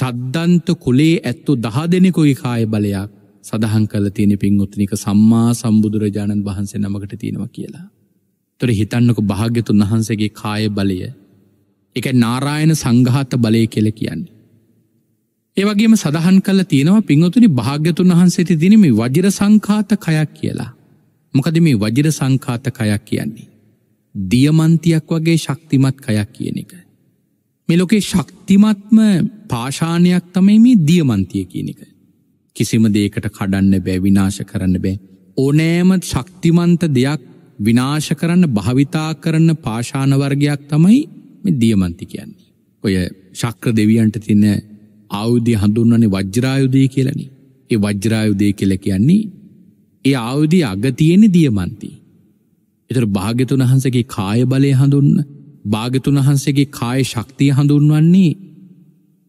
Speaker 1: චද්දන්ත කුලේ ඇත්තු දහ දෙනෙකුයි කායබලයක් සඳහන් කල තියෙන පින්ගොත්නික සම්මා සම්බුදුරජාණන් වහන්සේ නමකට තියෙනවා කියලා. තොර හිතන්නක භාග්‍යතුන් වහන්සේගේ කාය බලය එක නාරායන සංඝාත බලය කෙල කියන්නේ. ඒවගේම සඳහන් කල තියෙනවා පිංහතුනි භාග්‍යතුන් වහන්සේති දිනම වජිර සංකාත කයක් කියලා. මොකද මේ වජිර සංකාත කයක් කියන්නේ. දියමන්තියක් වගේ ශක්තිමත් කයක් කියන එක. මෙලොකේ ශක්තිමත්ම පාශානයක් තමයි මේ දියමන්තිය කියන එක. කිසිම දේකට කඩන්න බෑ විනාශ කරන්න බෑ. ඕනෑමත් ශක්තිමන්ත දෙයක් විනාශ කරන්න භාවිතා කරන්න පාශානවර්ගයක් තමයි දියමන්ති කියන්නේ. ඔය ශක්‍ර දෙවියන්ට තින්න ආයුධය හඳුන්වන්නේ වජ්‍රායුධය කියලානේ. ඒ වජ්‍රායුධය කියලා කියන්නේ ඒ ආයුධය අග තියෙන දියමන්ති. ඒතර භාග්‍යතුන් වහන්සේගේ කාය බලය හඳුන්වන භාග්‍යතුන් වහන්සේගේ කාය ශක්තිය හඳුන්වන්නේ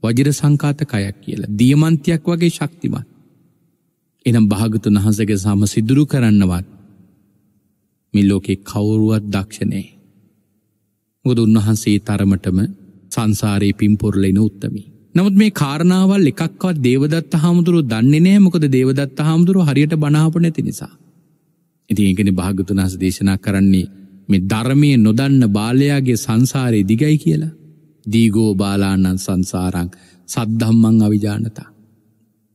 Speaker 1: වජිර සංකාත කයක් කියලා. දියමන්තියක් වගේ ශක්තිමත්. එනම් භාගතුන් වහන්සේගේ සම සිදුරු කරන්නවත් මේ ලෝකේ කවුරුවත් දක්ෂ නැහැ. මොකද උන්වහන්සේ තරමටම සංසාරේ පිම්පොරලෙන උත්තමී. නමුත් මේ කාරණාවල් එකක්වත් දේවදත්ත හාමුදුරුව දන්නේ නෑ මොකද දේවදත්ත හාමුදුරුව හරියට බණාප නැති නිසා. ඉතින් ඒකනේ භාග්‍යතුන් වහන්සේ දේශනා කරන්නේ මේ ධර්මයේ නොදන්න බාලයාගේ සංසාරේ දිගයි කියලා. දීගෝ බාලාණන් සංසාරං සද්ධම්මං අවිජානතා.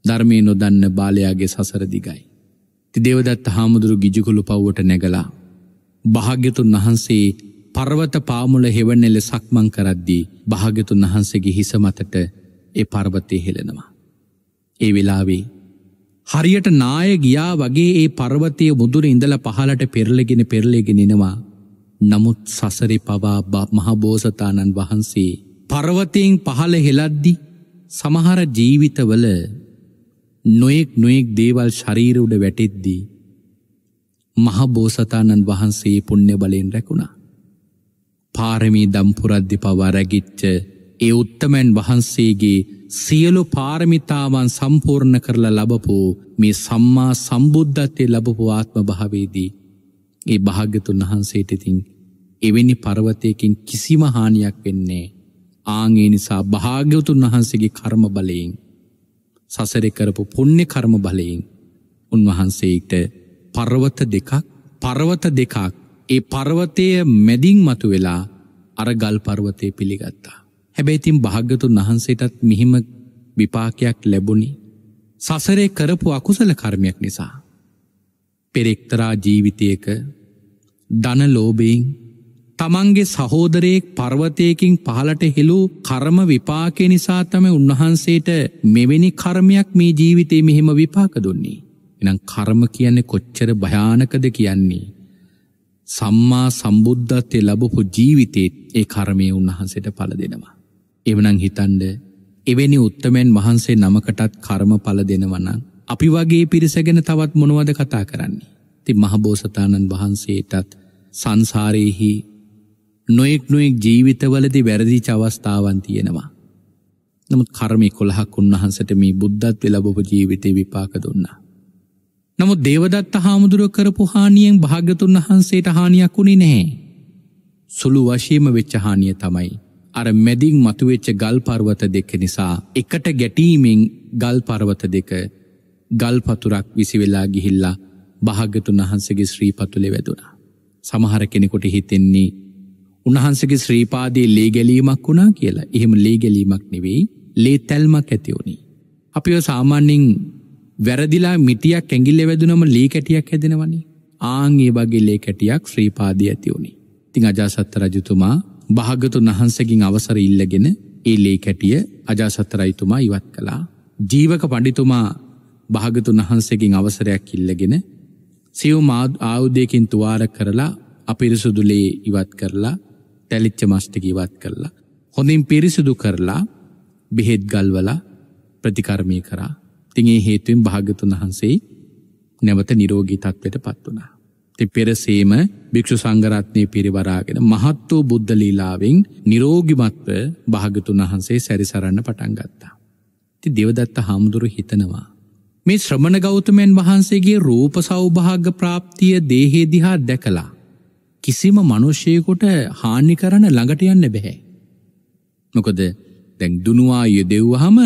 Speaker 1: ධර්මයේ නොදන්න බාලයාගේ සසර දිගයි. ඉතින් දේවදත්ත හාමුදුරුව ගිජුකුළු පව්වට නැගලා භාග්‍යතුන් වහන්සේ පර්වත පාමුල හෙවණෙල සක්මන් කරද්දී භාග්‍යතුන් වහන්සේගේ හිස මතට ඒ පර්වතය හෙළෙනවා. ඒ වෙලාවේ හරියට නාය ගියා වගේ ඒ පර්වතය මුදුර ඉඳල පහලට පෙරලගෙන පෙරලෙගෙනෙනවා. නමුත් සසරි පවා බප් මහබෝසතාණන් වහන්සේ පරවතයෙන් පහළ හෙලද්දි සමහර ජීවිතවල නොයෙක් නොයෙක් දේවල් ශරීර උඩ වැටෙද්දී. මහබෝසතාණන් වහන්සේ පුුණ්‍ය බලයෙන් රැකුණා. පාරමී දම්පුරද්ධි පවා රැගිච්ච ඒ උත්තමැන් වහන්සේගේ සියලු පාරමිතාවන් සම්පූර්ණ කරලා ලබපු මේ සම්මා සම්බුද්ධත්වය ලබපු ආත්ම භාවේදී ඒ භාග්‍යතුන් වහන්සේට ඉතින් එවැනි පර්වතයකින් කිසිම හානියක් වෙන්නේ ආන් ඒ නිසා භාග්‍යවතුන් වහන්සේගේ කර්ම බලයෙන් සසරේ කරපු පුණ්‍ය කර්ම බලයෙන් උන්වහන්සේට පර්වත දෙකක් පර්වත දෙකක් ඒ පර්වතය මැදින් මතුවෙලා අර ගල් පර්වතය පිළිගත්තා හැබැයි තින් භාග්‍යතුන් වහන්සේටත් මිහිම විපාකයක් ලැබුණි සසරේ කරපු අකුසල කර්මයක් නිසා. පෙරෙක්තරා ජීවිතයක ධන ලෝබයෙන් තමන්ගේ සහෝදරයෙක් පර්වතයකින් පහලට හෙළු කර්ම විපාකය නිසා තම උන්වහන්සේට මෙවැනි කර්මයක් මේ ජීවිතේ මෙහෙම විපාක දුන්නේ. එනම් කර්ම කියන්නේ කොච්චර භයානකද කියන්නේ. සම්මා සම්බුද්ධත්වය ලබපු ජීවිතේත් ඒ කර්මය උන්වහන්සේට පල දෙෙනවා. එවනං හිතන්ඩ එවැනි උත්තමයන් වහන්සේ නමකටත් කර්ම පල දෙනවනම්. අපි වගේ පිරිසගෙන තවත් මොනවද කතා කරන්නේ. ති මහබෝසතාණන් වහන්සේටත් සංසාරයෙහි නොයෙක් නොයෙක් ජීවිතවලදි වැරදිච අවස්ථාවන් තියෙනවා. නමුත් කර්මය කොළහක් උන්වහන්සට මේ බුද්ධත් වෙලබොප ජීවිතය විපාක දුන්නා. නමුත් දේවදත්ත හාමුදුරුව කරපු හානියෙන් භාගතුන් වහන්සේට හානියක් වුණි නැහැ. සුළු වශයම වෙච්චහානිය තමයි අර මැදින් මතුවෙච්ච ගල් පර්වත දෙක නිසා එකට ගැටීමෙන් ගල් පර්වත දෙක ගල් පතුරක් විසිවෙලා ගිහිල්ලා භාග්‍යතුන් වහන්සේගේ ශ්‍රී පතුලේ වැදුනා. සමහර කෙනෙකුට හිතෙන්නේ උන්වහන්සේගේ ශ්‍රීපාදයේ ලේ ගැලීමක් වුණා කියලා. එහෙම ලේ ගැලීමක් නෙවෙයි, ලේ තැල්මක් ඇති වුණේ. අපිව සාමාන්‍යයෙන් වැරදිලා මිටියක් ඇඟිල්ලේ වැදුනම ලී කැටියක් හැදෙනවනේ. ආන් ඒ වගේ ලේ කැටියක් ශ්‍රීපාදයේ ඇති වුණේ. ඉතින් අජාසත් රජතුමා භාගතුන් වහන්සකින් අවසර ඉල්ලගෙන ඒ ලේ කැටිය අජාසත්තරයිතුමා ඉවත් කළා. ජීවක පඩිතුමා භාගතුන් වහන්සකින් අවසරයක් ඉල්ලගෙන සියව මාද ආයුදයකින් තුවාර කරලා අපිරිසුදුලේ ඉවත් කරලා තැලිච්ච මස්්ටික ඉවත් කරලා. හොඳින් පිරිසිදු කරලා බෙහෙත් ගල්වල ප්‍රතිකර්මය කරා තිගේ හේතුවෙන් භාගතුන් වහන්සේ නැවත නිරෝගී තත්වයට පත් වනා. පෙරසේම භික්‍ෂු සංගරත්නය පිරිවරාගෙන මහත් වූ බුද්ධලීලාවෙන් නිරෝගිමත්ව භාගතුන් වහන්සේ සැරිසරන්න පටන්ගත්තා. ති දෙවදත්ත හාමුදුරු හිතනවා. මේ ශ්‍රමණ ගෞතමයන් වහන්සේගේ රූප සෞභාග ප්‍රාප්තිය දේහේදිහා දැකලා. කිසිම මනුෂ්‍යයකොට හානි කරන ළඟට යන්න බැහැ. මොකද දැන් දුනුවාය දෙව්වහම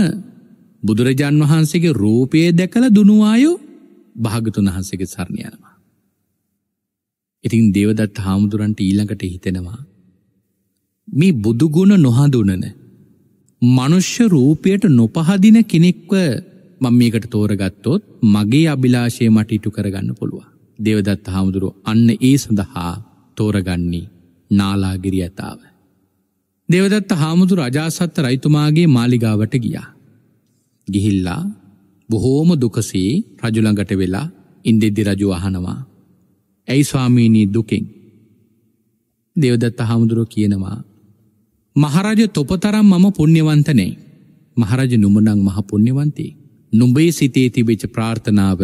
Speaker 1: බුදුරජාන් වහන්සේගේ රූපයේ දැකළ දුනුවායෝ භාගතුන් වහන්සේගේ සරණයනවා. ඉතින් දේවදත් හාමුදුරන්ට ඊළඟට හිතෙනවා. මේ බුදුගුණ නොහඳුනන. මනුෂ්‍ය රූපයට නොපහදින කෙනෙක්ව මං මේකට තෝරගත්තොත් මගේ අභිලාශය මට ඉටු කරගන්න පුළුව. දේවදත් හාමුදුරුව අන්න ඒ සඳහා තෝරගන්නේ නාලාගිරි ඇතාව. දෙවදත්ත හාමුදුර රජාසත්ත රයිතුමාගේ මාලිගාවට ගියා. ගිහිල්ලා බොහෝම දුකසේ රජුළඟට වෙලා ඉන්දෙද්දි රජු අහනවා. ඇයි ස්වාමීනී දුකෙන්. දෙවදත්ත හාමුදුරුව කියනවා. මහරජ තොපතරම් මම පුුණ්්‍යවන්තනෙයි. මහරජ නුමනං මහ පුුණ්්‍යවන්තේ. නුඹේ සිතේ තිබෙච ප්‍රාර්ථනාව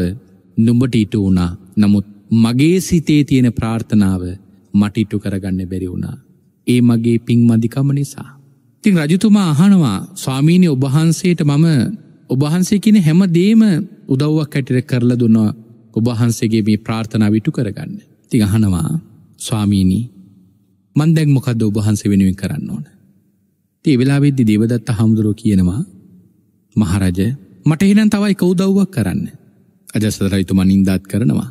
Speaker 1: නුඹට ඉට වුණා නමුත් මගේ සිතේ තියෙන ප්‍රාර්ථනාව මටිටු කරගන්න බැරි වුණා. ඒ මගේ පින් මදිකම නිසා. තිං රජතුමා අහනවා ස්වාමීනය ඔබහන්සේට මම ඔබහන්සේ කියන හැම දේම උදව්වක් ඇටිර කරලා දුන්නවා ඔබහන්සේගේ මේ ප්‍රාර්ථනාව විටු කරගන්න. ති අහනවා ස්වාමීණී මන්දැක් මොකද ඔබහන්ස වෙනුවෙන් කරන්න ඕන. ඒ වෙලාවෙද්දි දේවදත්ත හාමුදුරුව කියනවා මහරජ මට එහෙනම් තවයි කෞදව්වක් කරන්න. අජසදරයිතුමා නින්දාත් කරනවා.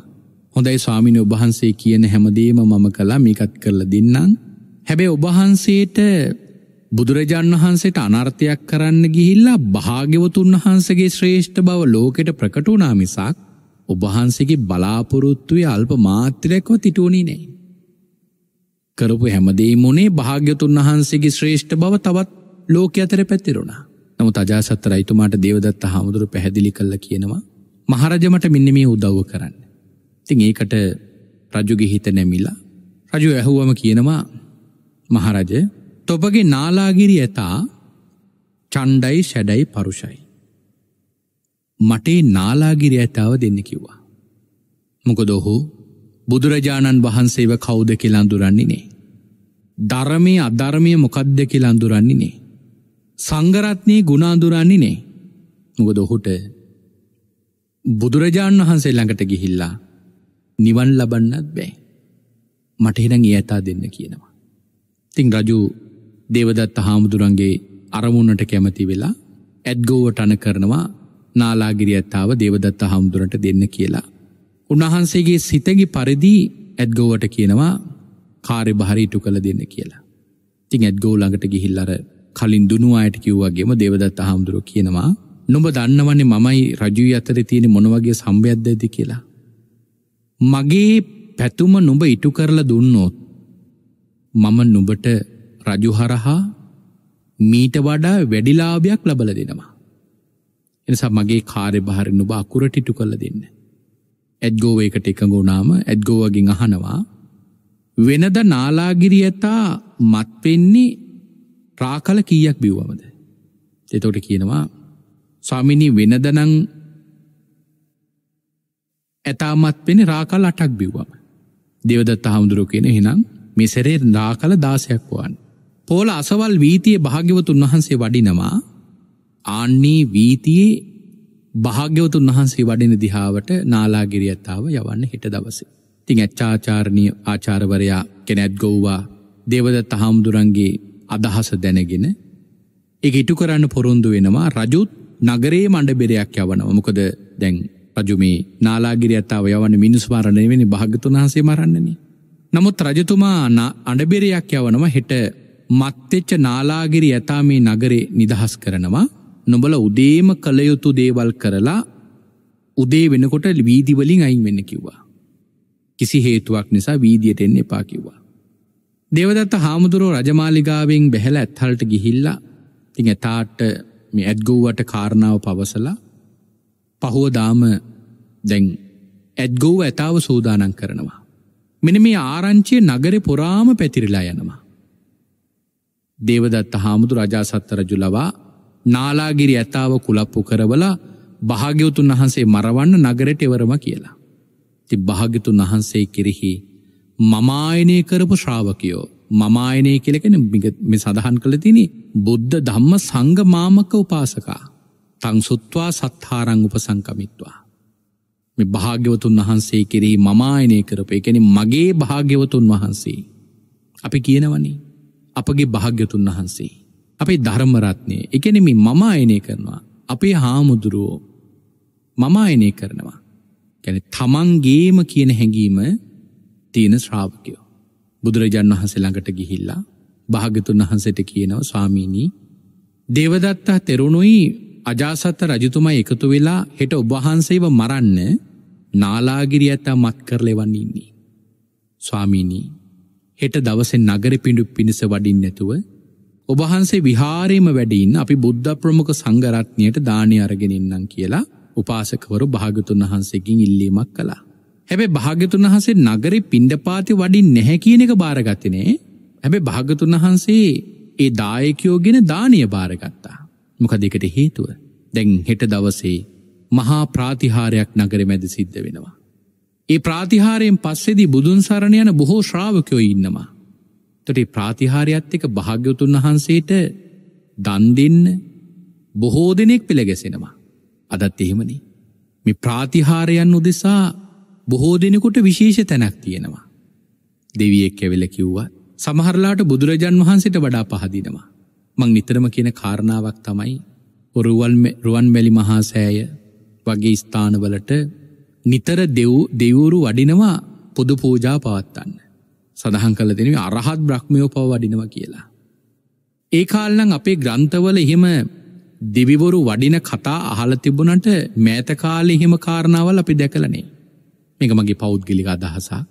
Speaker 1: හොඳයි ස්වාමිනය ඔබහන්සේ කියන හැමදේම මම කලා මේකත් කරලා දෙන්නම්. හැබැ ඔබහන්සේට බුදුරජාණන් වහන්සේට අනර්ථයක් කරන්න ගිහිල්ලා භාග්‍යවතුන් වහන්සගේ ශ්‍රේෂ්ඨ බව ලෝකෙට ප්‍රකටුනාමිසාක් ඔබහන්සේගේ බලාපොරොත්තුවේ අල්ප මාත්‍රයක්ව තිටුණී නෑ. කරපු හැමදේ මොනේ භාග්‍යතුන් වහන්සේගේ ශ්‍රේෂ්ඨ බව තවත් ලෝක අතර පැතිරුණා. නමුත් අජාසත් රජතුමාට දේවදත්ත හාමුදුරු පැහැදිලි කළා කියනවා මහරජමට මෙන්න මේ උදව්ව කරන්න. ඉතින් ඒකට රජුගේ හිත නැමිලා රජු ඇහුවම කියනවා මහරජ තොපගේ නාලාගිරි ඇතා චණ්ඩයි ෂැඩයි පරුෂයි මටේ නාලාගිරි ඇතාව දෙන්න කිව්වා. මොකද ඔහු බුදුරජාණන් වහන්සේව කෞුද කෙලාඳුරන්නේ නේ. ධරමය අධර්මය මොකද්ද කෙලාඳුරන්නේ නේ. සංගරත්නය ගුණාඳුරන්නේ නේ. මොකද ඔහුට බුදුරජාණන් වහන්සේ ළඟට ගිහිල්ලා නිවන් ලබන්නත් බෑ. මටහිරං ඒ ඇතා දෙන්න කියනවා. තිං රජු දේවදත්ත හාමුදුරන්ගේ අරමුණට කැමති වෙලා ඇත්ගෝවට අන කරනවා නාලාගිරි ඇත්තාව දේවදත්ත හාමුදුරන්ට දෙන්න කියලා. උන්වහන්සේගේ සිතගි පරිදි ඇත්ගෝවට කියනවා කාරය භාරීටු කළ දෙන්න කියලා. තිං ඇත්ගෝ ළඟට ගිහිල්ලර කලින් දුනුව අයට කිව්වාගේම දේවදත්ත හාමුදුරු කියනවා නොඹ දන්නවන්නේ මමයි රජුය අතර තියෙන මොනවගේ සම්බයද්ද ඇති කියලා. මගේ පැතුම නුඹ ඉටු කරලා දුන්නොත් මම නුඹට රජු හරහා මීට වඩා වැඩිලාභයක් ලබල දෙනවා. එනිසා මගේ කාර්යභාරි නුබ අකුරටිටු කළ දෙන්න. ඇත්ගෝවයකට එකඟෝනාම ඇත්ගෝවගින් අහනවා වෙනද නාලාගිරියතා මත්වෙන්නේ රාකල කීයක් බිව්වමද. එතෝට කියනවා ස්වාමිනි වෙනදනං ඇතාමත්වෙන රාකල් අටක් බිව්වම. දෙවදත් හාමුදුරුව කියෙන හිනම් මෙසරේ රාකල දාසයක් වුවන්. පෝල අසවල් වීතිය භාග්‍යවතුන් වහන්සේ වඩිනවා ආන්නේ වීතියේ භාග්‍යවතුන් වහන්සේ වඩින දිහාවට නාලාගිරියත්තාව යවන්න හිට දවස. තිං ඇච්චාචාරණය ආචාරවරයා කෙනැත් ගොව්වා දෙවද තහාමුදුරන්ගේ අදහස දැනගෙන එක ඉටු කරන්න පොරොන්දු වෙනවා රජුත් නගරේ මණ්ඩ බෙරයක් යවනවා මොකද දැන් රජුමේ නාලාගිරියත්තාව යවන මිනිස් මරණයවෙනි භාගතුන් වහන්සේ මරන්නනේ. නමුත් රජතුමා අඩබෙරයක් යවනවා හෙට මත්තෙච්ච නාලාගිරි ඇතා මේ නගරේ නිදහස් කරනවා නොබල උදේම කළයුතු දේවල් කරලා උදේ වෙනකොට වීදිවලින් අයින් වෙන්න කිව්වා. කිසි හේතුවක් නිසා වීදියට එන්න එපා කිව්වා. දේවදත්ත හාමුදුරුව රජමාලිගාවෙන් බැහැල ඇත්හලට ගිහිල්ලා තිං ඇතාට මේ ඇත්ගෝවට කාරණාව පවසලා පහෝදාම දැන් ඇත්ගෝව ඇතාව සූදානන් කරනවා. මෙන මේ ආරංචිය නගර පුරාම පැතිරිලා යනවා. දේවදත්ත හාමුදු රජාසත්තර ජුලවා නාලාගිරි ඇතාව කුලප්පු කරවලා භාග්‍යවතුන් වහන්සේ මරවන්න නගරට එවරම කියලා. ති භාග්‍යතුන් වහන්සේ කෙරෙහි මමායනය කරපු ශ්‍රාවකයෝ මමායනය කෙලකෙන මෙ සඳහන් කළ තිනි බුද්ධ ධම්ම සංගමාමක උපාසකා තංසුත්වා සත්හාරං උපසංකමිත්වා. මෙ භාග්‍යවතුන් වහන්සේ කෙරෙහි මමායනය කරපු එකැන මගේ භාග්‍යවතුන් වහන්සේ. අපි කියනවනි අපගේ භාග්‍යතුන් වහන්සේ. අපේ ධර්මරත්නය එකනෙම මම අයනය කරනවා අපේ හාමුදුරුවෝ මම අයනය කරනවා ගැන තමන්ගේම කියන හැඟීම තියෙන ශ්‍රාවකයෝ බුදුරජාන් වහන්සේ ළඟට ගිහිල්ලා භාගතුන් වහන්සට කියනව ස්වාමීණී දේවදත්තා තෙරුණුයි අජාසත්ත රජතුමා එකතු වෙලා හෙට ඔබහන්සේව මරන්න නාලාගිරි ඇත්තා මත් කරලෙවන්නේන්නේ ස්වාමීණී හෙට දවසෙන් නගර පිඩු පිණිස වඩින් නැතුව ඔබහන්සේ විහාරේම වැඩින් අපි බුද්ධ ප්‍රමුඛ සංඝරත්නයට දානි අරගෙනන්නම් කියලා උපාසකවරු භාගතුන් වහන්සේකින් ඉල්ලීමක් කළා. හැබැයි භාගතුන් වහන්සේ නගරේ පිණ්ඩපාති වඩින් නැහැ කියන එක බාරගත්තනේ. හැබැයි භාගතුන් වහන්සේ ඒ දායකයෝගෙන දානීය බාරගත්තා. මොකද ඒකට හේතුව දැන් හෙට දවසේ මහා ප්‍රාතිහාරයක් නගරෙ මැද සිද්ධ වෙනවා. ඒ ප්‍රාතිහාරයෙන් පස්සේදී බුදුන් සරණ යන බොහෝ ශ්‍රාවකයෝ ඉන්නවා. තොටේ ප්‍රාතිහාරයත් එක භාග්‍යවතුන් වහන්සේට දන්දින්න බොහෝ දෙනෙක් පෙළගැසෙනවා. අදත් එහෙමනි. මේ ප්‍රාතිහාරයන් උදෙසා බොහෝ දෙනෙකුට විශේෂ තැනක් තියෙනවා. දෙවියෙක් ඇවෙල කිව්වත් සමහරලාට බුදුරජන් වහන්සට වඩා පහදිනවා. මං නිතරම කියන කාරණාවක් තමයි ඔරුවල් රුවන් මැලි මහාසෑය වගේ ස්ථානවලට නිතර දෙව් දෙවුරු වඩිනවා පොදු පූජා පවත්වන්න. සඳහන් කල දෙනව අරහත් බ්‍රහ්මයෝ පව වඩිනවා කියලා. ඒ කාල්ලං අපේ ග්‍රන්ථවල එහෙම දෙවිවරු වඩින කතා අහල තිබුණට මෑතකාලෙ එහෙම කාරණාවල් අපි දැකලනේ. මේක මගේ පෞද්ගලික අදහසා.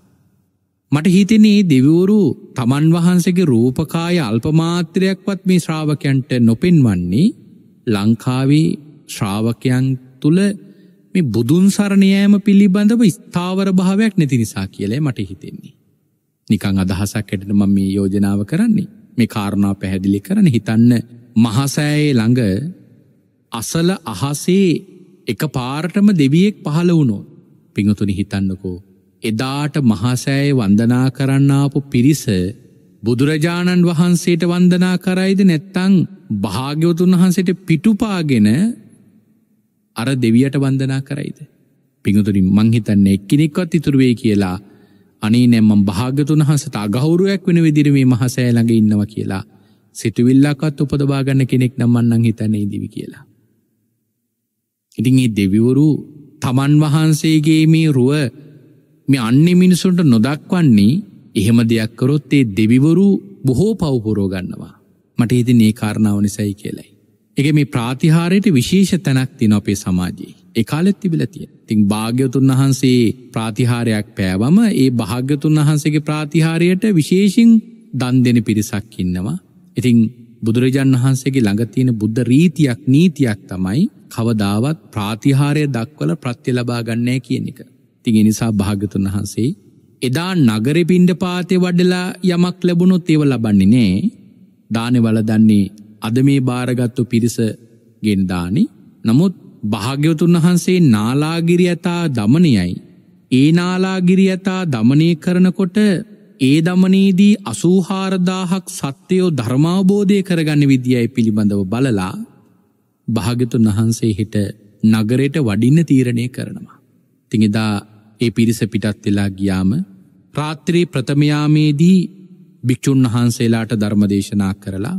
Speaker 1: මට හිතනේ දෙවිවරු තමන් වහන්සේගේ රූපකාය අල්පමාත්‍රයක්වත් මේ ශ්‍රාවකයන්ට නොපෙන්වන්නේ ලංකාවේ ශ්‍රාවකයන් තුළ මේ බුදුන් සරණයෑම පිළිබඳව ස්ථාවර භාවයක් නැති නිසා කියලේ මට හිතෙන්නේ. නිකං අදහසක් ඇටට මම මේ යෝජනාව කරන්නේ මේ කාරණා පැහැදිලි කරන හිතන්න මහසෑයේ ළඟ අසල අහසේ එක පාරටම දෙවියෙක් පහළ වුණෝ පිංහතුනි හිතන්නකෝ එදාට මහසෑය වන්දනා කරන්නාපු පිරිස බුදුරජාණන් වහන්සේට වන්දනා කරයිද නැත්තං භාග්‍යවතුන් වහන්සේට පිටුපාගෙන අර දෙවියට වන්දනා කරයිද. පිඟතුරින් මංහිතන්නේ එක්කෙනෙක්වත් ඉතුරුවේ කියලා අනේ නැම්මම් භාගතුන් හසට අගෞරුවයක් වෙන විදිරමේ මහසෑ ළඟ ඉන්නවා කියලා සිතුවිල්ලකත් උපදවාගන්න කෙනෙක් නම්මන්නං හිතන්නේ දිවි කියලා. ඉතින් ඒ දෙවිවරු තමන් වහන්සේගේ මේ රුව මේ අන්නේ මිනිසුන්ට නොදක්වන්නේ එහෙම දෙයක් කරොත් ඒ දෙවිවරු බොහෝ පවපුරෝ ගන්නවා. මට ඉතින් ඒ කාරණාව නිසයි කියලයි. එක මේ ප්‍රාතිහාරයට විශේෂ තැනක් තින අපේ සමාජයේ. එකාලෙත් තිබිලතිය. තිං භාග්‍යතුන් වහන්සේ ප්‍රාතිහාරයක් පෑවම ඒ භාග්‍යතුන් වහන්සේගේ ප්‍රාතිහාරයට විශේෂින් දන් දෙන පිරිසක් ඉන්නවා. ඉතිං බුදුරජාණන් වහන්සේගේ ළඟතියෙන බුද්ධ රීතියක් නීතියක් තමයි කවදාවත් ප්‍රාතිහාරය දක්වල ප්‍රත්‍ය ලබා ගන්නෑ කියන එක. තිගේ නිසා භාගතුන් වහන්සේ එදා නගර පින්ඩ පාතය වඩලා යමක් ලැබුණොත් ඒව ලබන්නේ නෑ දානෙ වලදන්නේ අද මේ භාරගත්තු පිරිස ගෙන්දානි නමුත් භාග්‍යවතුන් වහන්සේ නාලාගිරි ඇතා දමනයයි. ඒ නාලාගිරි ඇතා දමනය කරනකොට ඒ දමනේදී අසූහාරදාහක් සත්‍යයෝ ධර්මාබෝධය කරගන්න විදියයි පිළිබඳව බලලා භාගතුන් වහන්සේ හිට නගරයට වඩින්න තීරණය කරනවා. තිඟෙදා ඒ පිරිස පිටත් වෙලා ගියාම රාත්‍රී ප්‍රථමයාමේදී භික්‍ෂූන් වහන්සේලාට ධර්මදේශනා කරලා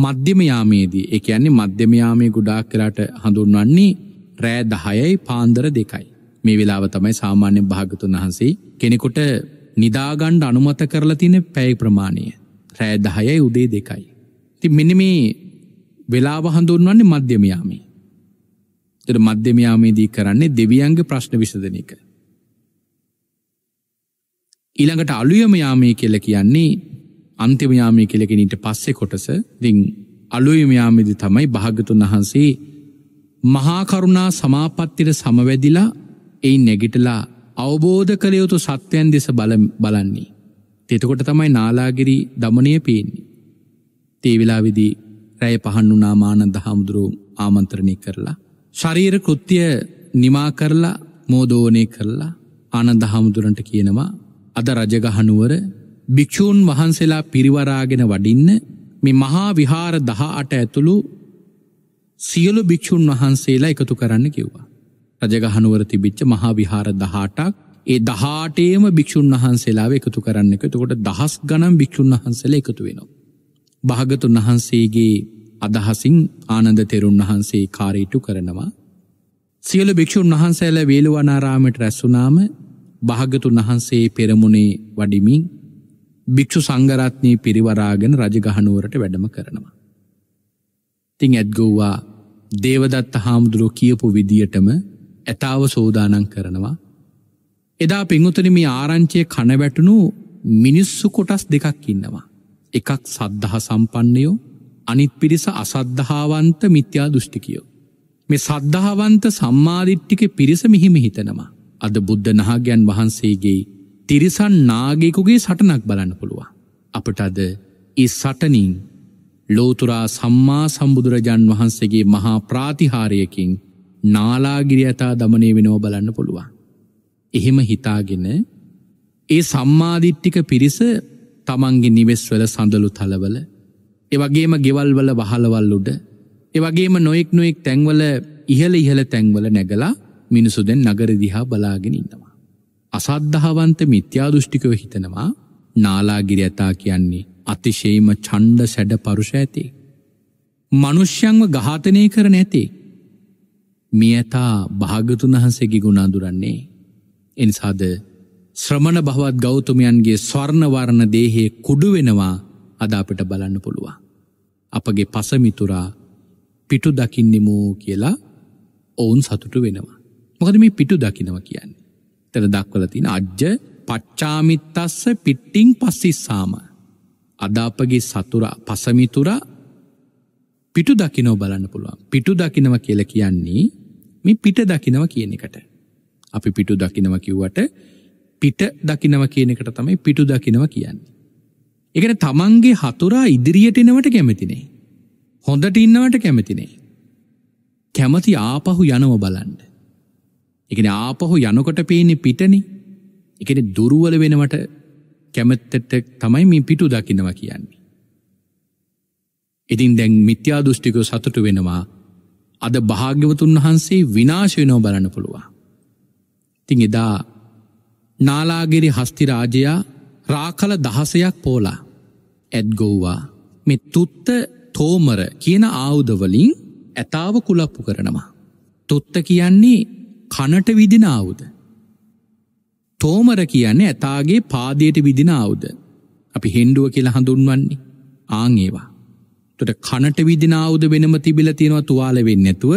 Speaker 1: මධ්‍යමයාමේදී ඒ කියන්නේ මධ්‍යමයාමේ ගොඩාක් කරාට හඳුන්වන්නේ රෑ 10යි පාන්දර 2යි. මේ වෙලාව තමයි සාමාන්‍ය භාගතුන් වහන්සේ කෙනෙකුට නිදාගන්න අනුමත කරලා තියෙන පැය ප්‍රමාණය. රෑ 10යි උදේ 2යි. ඉතින් මෙන්න මේ වෙලාව හඳුන්වන්නේ මධ්‍යමයාමේ. ඒතර මධ්‍යමයාමේදී කරන්නේ දෙවියන්ගේ ප්‍රශ්න විසඳන එක. ඊළඟට අලුයම යාමේ කියලා කියන්නේ අන්තිමයාමය කෙලගෙනීට පස්සෙ කොටස දිං අලුයමයාමිදි තමයි භාගතුන් වහන්සේ මහාකරුණා සමාපත්තිර සමවැදිලා එයි නැගිටලා අවබෝධ කළයුතු සත්‍යයන් දෙස බල බලන්නේ. තෙතකොට තමයි නාලාගිරි දමනය පේන්නේ. තේවෙලා විදී රැය පහන් වුනා මානන්ද හාමුදුරුව ආමන්ත්‍රණය කරලා. ශරීර කෘත්තිය නිමා කරලා මෝදෝනය කරලා ආනන්ද හාමුදුරන්ට කියනවා අද රජගහනුවර භික්‍ෂූන් වහන්සේලා පිරිවරාගෙන වඩින්න මේ මහා විහාර දහ අට ඇතුළු සියලු භික්‍ෂූන් වහන්සේලා එකතු කරන්න කිව්වා. රජගහනුවර තිබිච්ච මහා විහාර දහටක් ඒ දහටේම භික්‍ෂූන් වහන්සේලාව එකතු කරන්න එක තකොට දහස් ගනම් භික්‍ෂූන් වහන්සේල එකතු වෙනවා. භාගතුන් වහන්සේගේ අදහසින් ආනන්ද තෙරුන් වහන්සේ කාරීටු කරනවා. සියලු භික්‍ෂූන් වහන්සේල වේළුවනාරාමට රැස්සුනාම භාගතුන් වහන්සේ පෙරමුණේ වඩිමින් භික්‍ෂු සංගරත්නී පිරිවරාගෙන රජගහනුවරට වැඩම කරනවා. තිං ඇත්ගෝවා දේවදත්ත හාමුදුරුව කියපු විදියටම ඇතාව සෝදානන් කරනවා. එදා පිංගුතනම ආරංචය කණවැටනු මිනිස්සු කොටස් දෙකක් ඉන්නවා. එකක් සද්ධහ සම්පන්නයෝ අනිත් පිරිස අසද්ධහාවන්ත මිත්‍යා දෘෂ්ටිකයෝ. මේ සද්ධහාවන්ත සම්මාධිට්ටික පිරිස මිහිම හිතනවා. අද බුද්ධ නහාගැන් වහන්සේගේ තිරිසන් නාගෙකුගේ සටනක් බලන්න පුළුවන්. අපට අද ඒ සටනින් ලෝතුරා සම්මා සම්බුදුරජන් වහන්සේගේ මහා ප්‍රාතිහාරයකින් නාලාගිරි ඇතා දමනය වෙනෝ බලන්න පුළුවන්. එහෙම හිතාගෙන ඒ සම්මාධිට්ටික පිරිස තමන්ගේ නිවෙස්වල සඳලු තලවල එවගේම ගෙවල්වල වහලවල් උඩ එවගේම නොයෙක් නොයෙක් තැන්වල ඉහළ ඉහළ තැන්වල නැගලා මිනිසුදෙන් නගරදිහා බලාගෙන ඉන්නවා. අසද්ධාවන්ත මිත්‍යා දෘෂ්ටිකව හිතනවා නාලාගිරි ඇතා කියන්නේ අතිශේම චණ්ඩ සැඩ පරුෂ ඇති. මනුෂ්‍යංව ඝාතනය කර නැති. මේ ඇතා භාගතුන් වහන්සේගේ ගුණ අඳුරන්නේ. එනිසාද ශ්‍රමණ භවත් ගෞතමයන්ගේ ස්වර්ණ වර්ණ දේහයේ කුඩු වෙනවා අද අපිට බලන්න පුළුවන්. අපගේ පසමිතුරා පිටු දකින්නෙමු කියලා ඔවුන් සතුටු වෙනවා. මොකද මේ පිටු දකින්නවා කියන්නේ? එතර දක්වල තින අජ්‍ය පච්චාමිත්තස්ස පිට්ටිං පස්සිස්සාම අද අපගේ සතුර පසමිතුර පිටු දකිනෝ බලන්න පුළුවන් පිටු දකිනව කියල කියන්නේ මේ පිට දකිනව කියන එකට අපි පිටු දකිනව කිව්වට පිට දකිනව කියන එකට තමයි පිටු දකිනව කියන්නේ එකන තමන්ගේ හතුරා ඉදිරියට එනවට කැමතිනේ හොඳට ඉන්නවට කැමතිනේ කැමති ආපහු යනව බලන්ඩ එකන ආපහු යනකොට පේනෙ පිටනි එකන දුරුවල වෙනවට කැමත්තට තමයි මේ පිටු දකිනවා කියන්නේ. ඉතින් දැන් මිත්‍යා දෘෂ්ටිකෝ සතුටු වෙනවා අද භාග්‍යවතුන් වහන්සේ විනාශ වෙනෝ බලන්න පුළුවන්. තින් එදා නාලාගෙරි හස්තිරාජයා රාකල දහසයක් පෝලා ඇත්ගෝවා මෙ තුත්ත තෝමර කියන ආවුදවලින් ඇතාව කුලප්පු කරනවා. තුත්ත කියන්නේ කනට විදින ආවුද. තෝමර කියන්නේ ඇතාගේ පාදයට විදින ආවුද. අපි හෙන්ඩුව කියලා හඳුන්වන්නේ ආං ඒවා. තොට කනට විදින ආවුද වෙනම තිබිල තියෙනවා තුවාල වෙන්නැතුව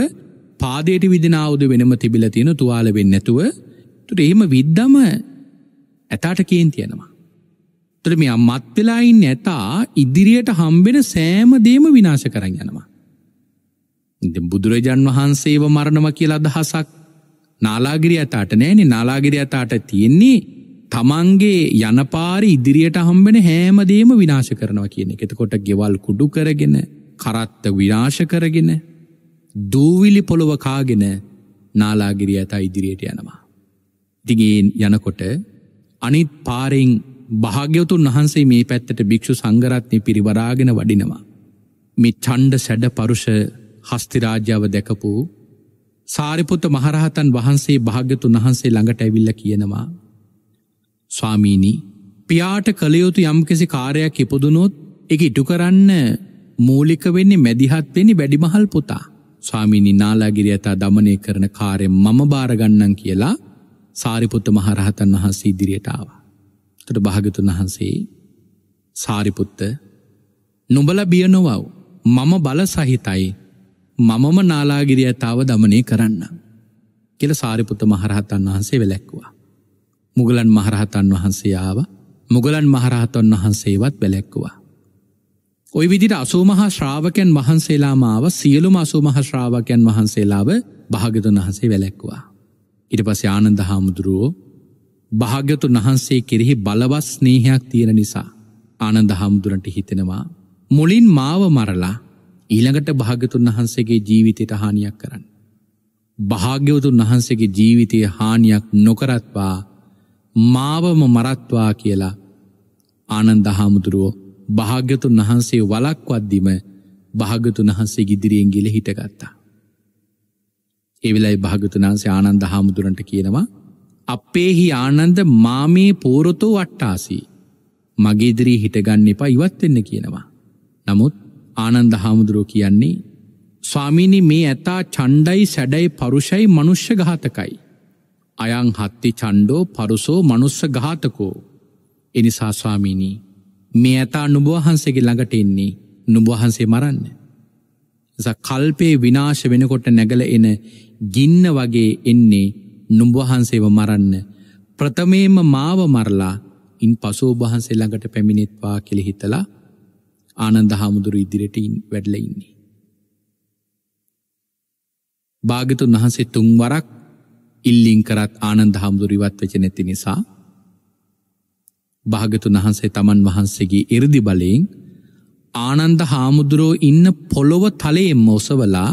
Speaker 1: පාදයට විදින ආවුද වෙනම තිබිල තියෙන තුවාල වෙන්නැතුව තුට එහෙම විද්දම ඇතාට කියෙන් තියෙනවා. තොට මෙයා මත්වෙලායින් ඇතා ඉදිරියට හම්බෙන සෑම දේම විනාශ කරන්න යනවා. බුදුරජන් වහන්සේව මරණම කියලා දහසක් නාලාගිරි ඇතාට නෑනේ නාලාගිරි ඇතාට තියෙන්නේ තමන්ගේ යනපාරි ඉදිරියට හම්බෙන හෑමදේම විනාශ කරනවා කියන එක. එතකොට ගෙවල් කුඩු කරගෙන කරත්ත විනාශ කරගෙන දූවිලි පොළොව කාගෙන නාලාගිරි ඇතා ඉදිරියට යනවා. ඉතිගෙන් යනකොට අනිත් පාරෙන් භාග්‍යවතුන් වහන්සේ මේ පැත්තට භික්‍ෂු සංගරත්නය පිරිවරාගෙන වඩිනවා. මේ චණ්ඩ සැඩ පරුෂ හස්තිරාජ්‍යාව දැකපු සාරිපුත මහරහතන් වහන්සේ භාග්‍යතු වහන්සේ ළඟට ඇවිල්ල කියනවා. ස්වාමීණී පියාට කළයුතු යම්කිසි කාරයක් ඉපදුනොත් එක ඉටු කරන්න මූලික වෙන්නේ මැදිහත්වෙනි වැඩිමහල් පුතා. ස්වාමීණි නාලාගිරි ඇතා දමනය කරන කාරය මම භාරගන්නන් කියලා සාරිපුත්ත මහරහතන් වහන්සේ ඉදිරියටාව. තට භාගතුන් වහන්සේ සාරිපුත්ත නොබල බියනොවව් මම බල සහිතයි මමම නාලාගිරිය ඇතාව දමනය කරන්න. කෙල සාරිපුත මහරහතන් වහන්සේ වෙලැක්වා. මුගලන් මහරහතන් වහන්සේ ආව මුගලන් මහරහතන් වහන්සේවත් වෙලැක්වා. ඔයි විදිට අසූමහා ශ්‍රාවකයන් වහන්සේලාමාව සියලුම අසූමහ ශ්‍රාවකයන් වහන්සේලාව භාගතුන් වහන්සේ වැලැක්වා. ඉට පස ආනන්ද හාමුදුරුවෝ භාග්‍යතු වහන්සේ කෙරෙහි බලවස් ස්නේහයක් තියෙන නිසා ආනන්ද හාමුදුරන්ට හිතෙනවා මුලින් මාව මරලා ඊළඟට භාගතුන් වහන්සේගේ ජීවිතයට හානියක් කරන්න. භාග්‍යවතුන් වහන්සේගේ ජීවිතය හානියක් නොකරත්වා මාවම මරත්වා කියලා ආනන්ද හාමුදුරුවෝ භාග්‍යතුන් වහන්සේ වලක්වද්දිම භාගතුන් වහන්සේ ගිදිරියෙන් ගිල හිටගත්තා. එවිලයි භාගතුන් වහන්සේ ආනන්ද හාමුදුරන්ට කියනවා අපේහි ආනන්ද මාමේ පෝරොතෝ වට්ටාසී මගේදිරී හිටගන්න එපා ඉවත්වෙන්න කියනවා. නමුත් ආනන්ද හාමුදුරුව කියන්නේ ස්වාමීනි මේ ඇතා චණ්ඩයි සැඩයි පරුෂයි මනුෂ්‍ය ඝාතකයි. අයං හත්ති චණ්ඩෝ පරුසෝ මනුස්ස ඝාතකෝ. එනිසා ස්වාමීනී මේ ඇතා නුබවහන්සේගේ ළඟට එන්නේ නුබවහන්සේ මරන්න. කල්පේ විනාශ වෙනකොට නැගල එන ගින්න වගේ එන්නේ නුම්වහන්සේව මරන්න. ප්‍රථමේම මාව මරලා ඉන් පසෝබහන්සේ ළඟට පැමිණෙත්වා කෙළි හිතලා ආනන්ද හාමුදුරු ඉදිරියටින් වැඩලා ඉන්නේ. භාගතුන් වහන්සේ තුන් වරක් ඉල්ලින් කරත් ආනන්ද හාමුදුරු ඉවත් වෙච්ච නැති නිසා භාගතුන් වහන්සේ තමන් වහන්සේගේ 이르දි බලයෙන් ආනන්ද හාමුදුරෝ ඉන්න පොළොව තලයෙන්ම ඔසවලා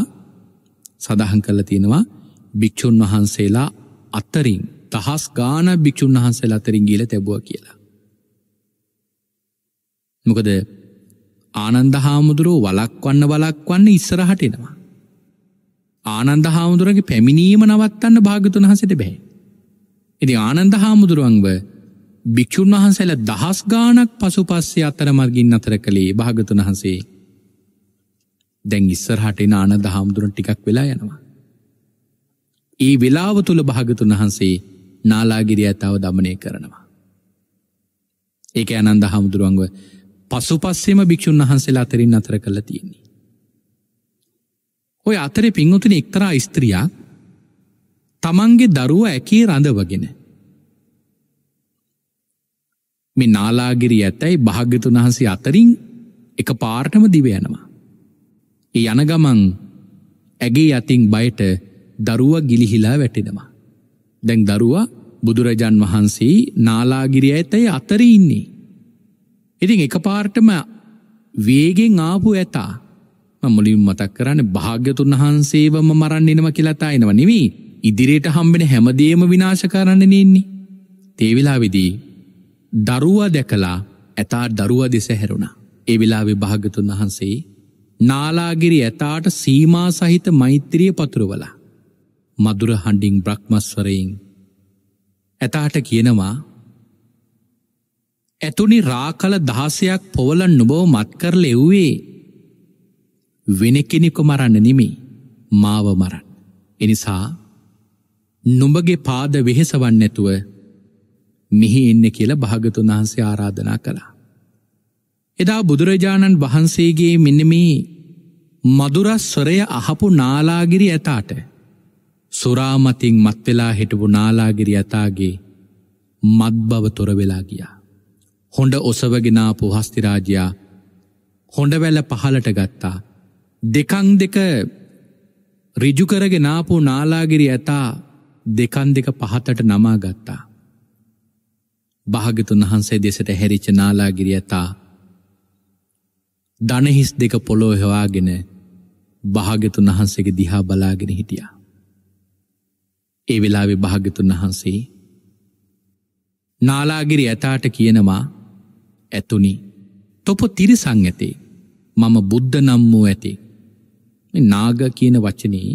Speaker 1: සඳහන් කරලා තියෙනවා භික්ෂුන් වහන්සේලා අතරින් තහස් ගාන භික්ෂුන් වහන්සේලා අතරින් ගිහිල්ලා තිබුවා කියලා. මොකද ආනන්ද හාමුදුරුව වලක්වන්න වලක්වන්න ඉස්සරහට එනවා. ආනන්ද හාමුදුරගේ පැමිණීම නවත්තන්න භාගතුන් හසට බැහැ. එති ආනන්ද හාමුදුරුවන්ව භික්‍ෂූන් වහන්සැල දහස් ගානක් පසු පස්සේ අතර මර්ගින් අතර කළේ භාගතුන් වහන්සේ දැන් ඉස්සරහටෙන ආනන්ද හාමුදුරන් ටිකක් වෙලා යනවා. ඒ වෙලාව තුළ භාගතුන් වහන්සේ නාලාගිරිය ඇතාව දමනය කරනවා. ඒක ඇනන්ද හාමුදුරුවන්ව පසු පස්සෙම භික්‍ෂූන් වහන්සේලා අතරින් අතර කළ තියෙන්නේ. ඔය අතර පින්වතුන එක්තරා ස්ත්‍රියයා තමන්ගේ දරුව ඇකේ රඳවගෙන. මේ නාලාගිරි ඇතැයි භාග්‍යතුන් වහන්සේ අතරින් එක පාර්ටම දිව යනවා. ඒ යන ගමන් ඇගේ අතින් බයට දරුව ගිලිහිලා වැටෙනවා. දැන් දරුවා බුදුරජන් වහන්සේ නාලාගිරි ඇතැයි අතර ඉන්නේ. ඉතින් එක පාර්ටම වේගෙන් ආපු ඇතා මුලින් මතක් කරන්න භාග්‍යතුන් වහන්සේවම මරන්න එනම කියලතා එනව නෙවී ඉදිරියට හම්බෙන හැමදේම විනාශ කරන්න නෙන්නේ. තේවෙලා විදී දරුවා දැකලා ඇතා දරුවා දෙස හැරුණා. ඒ වෙලාවේ භාග්‍යතුන් වහන්සේ නාලාගිරි ඇතාට සීමා සහිත මෛත්‍රිය පතුරවලා. මදුර හඬින් බ්‍රහ්මස්වරයෙන් ඇතාට කියනවා ඇතුනි රාකල දහසයක් පොවල නුබෝ මත්කර ලෙව්වේ. වෙනකෙනෙකු මරන්න නිමි මාව මරන්. එනිසා නුඹගේ පාද වෙහෙසවන් නැතුව මෙහි එන්න කියලා භාගතුන් වහන්සේ ආරාධනා කළා. එදා බුදුරජාණන් වහන්සේගේ මෙන්නමී මදුරස්වරය අහපු නාලාගිරි ඇතාට සුරාමතින් මත්වෙලා හිටපු නාලාගිරි ඇතාගේ මත්බව තොරවෙලා ගියා. හොඬ ඔසවගෙනාපු හස්තිරාජයා හොඬවැල්ල පහලට ගත්තා. දෙකං දෙක රිජුකරගෙනාපු නාලාගිරි ඇතා දෙකන් දෙක පහතට නමා ගත්තා. භාගතුන් වහන්සේ දෙසට හැරිච නාලාගිරි ඇතා දනහිස් දෙක පොලෝ හෙවාගෙන භාගතුන් වහන්සේගේ දිහා බලාගෙන හිටියා. ඒ වෙලාවෙ භාගතුන් වහන්සේ නාලාගිරි ඇතාට කියනවා ඇතුනි තොප තිරිසං ඇතේ මම බුද්ධ නම් වූ ඇතේ නාග කියන වචනයේ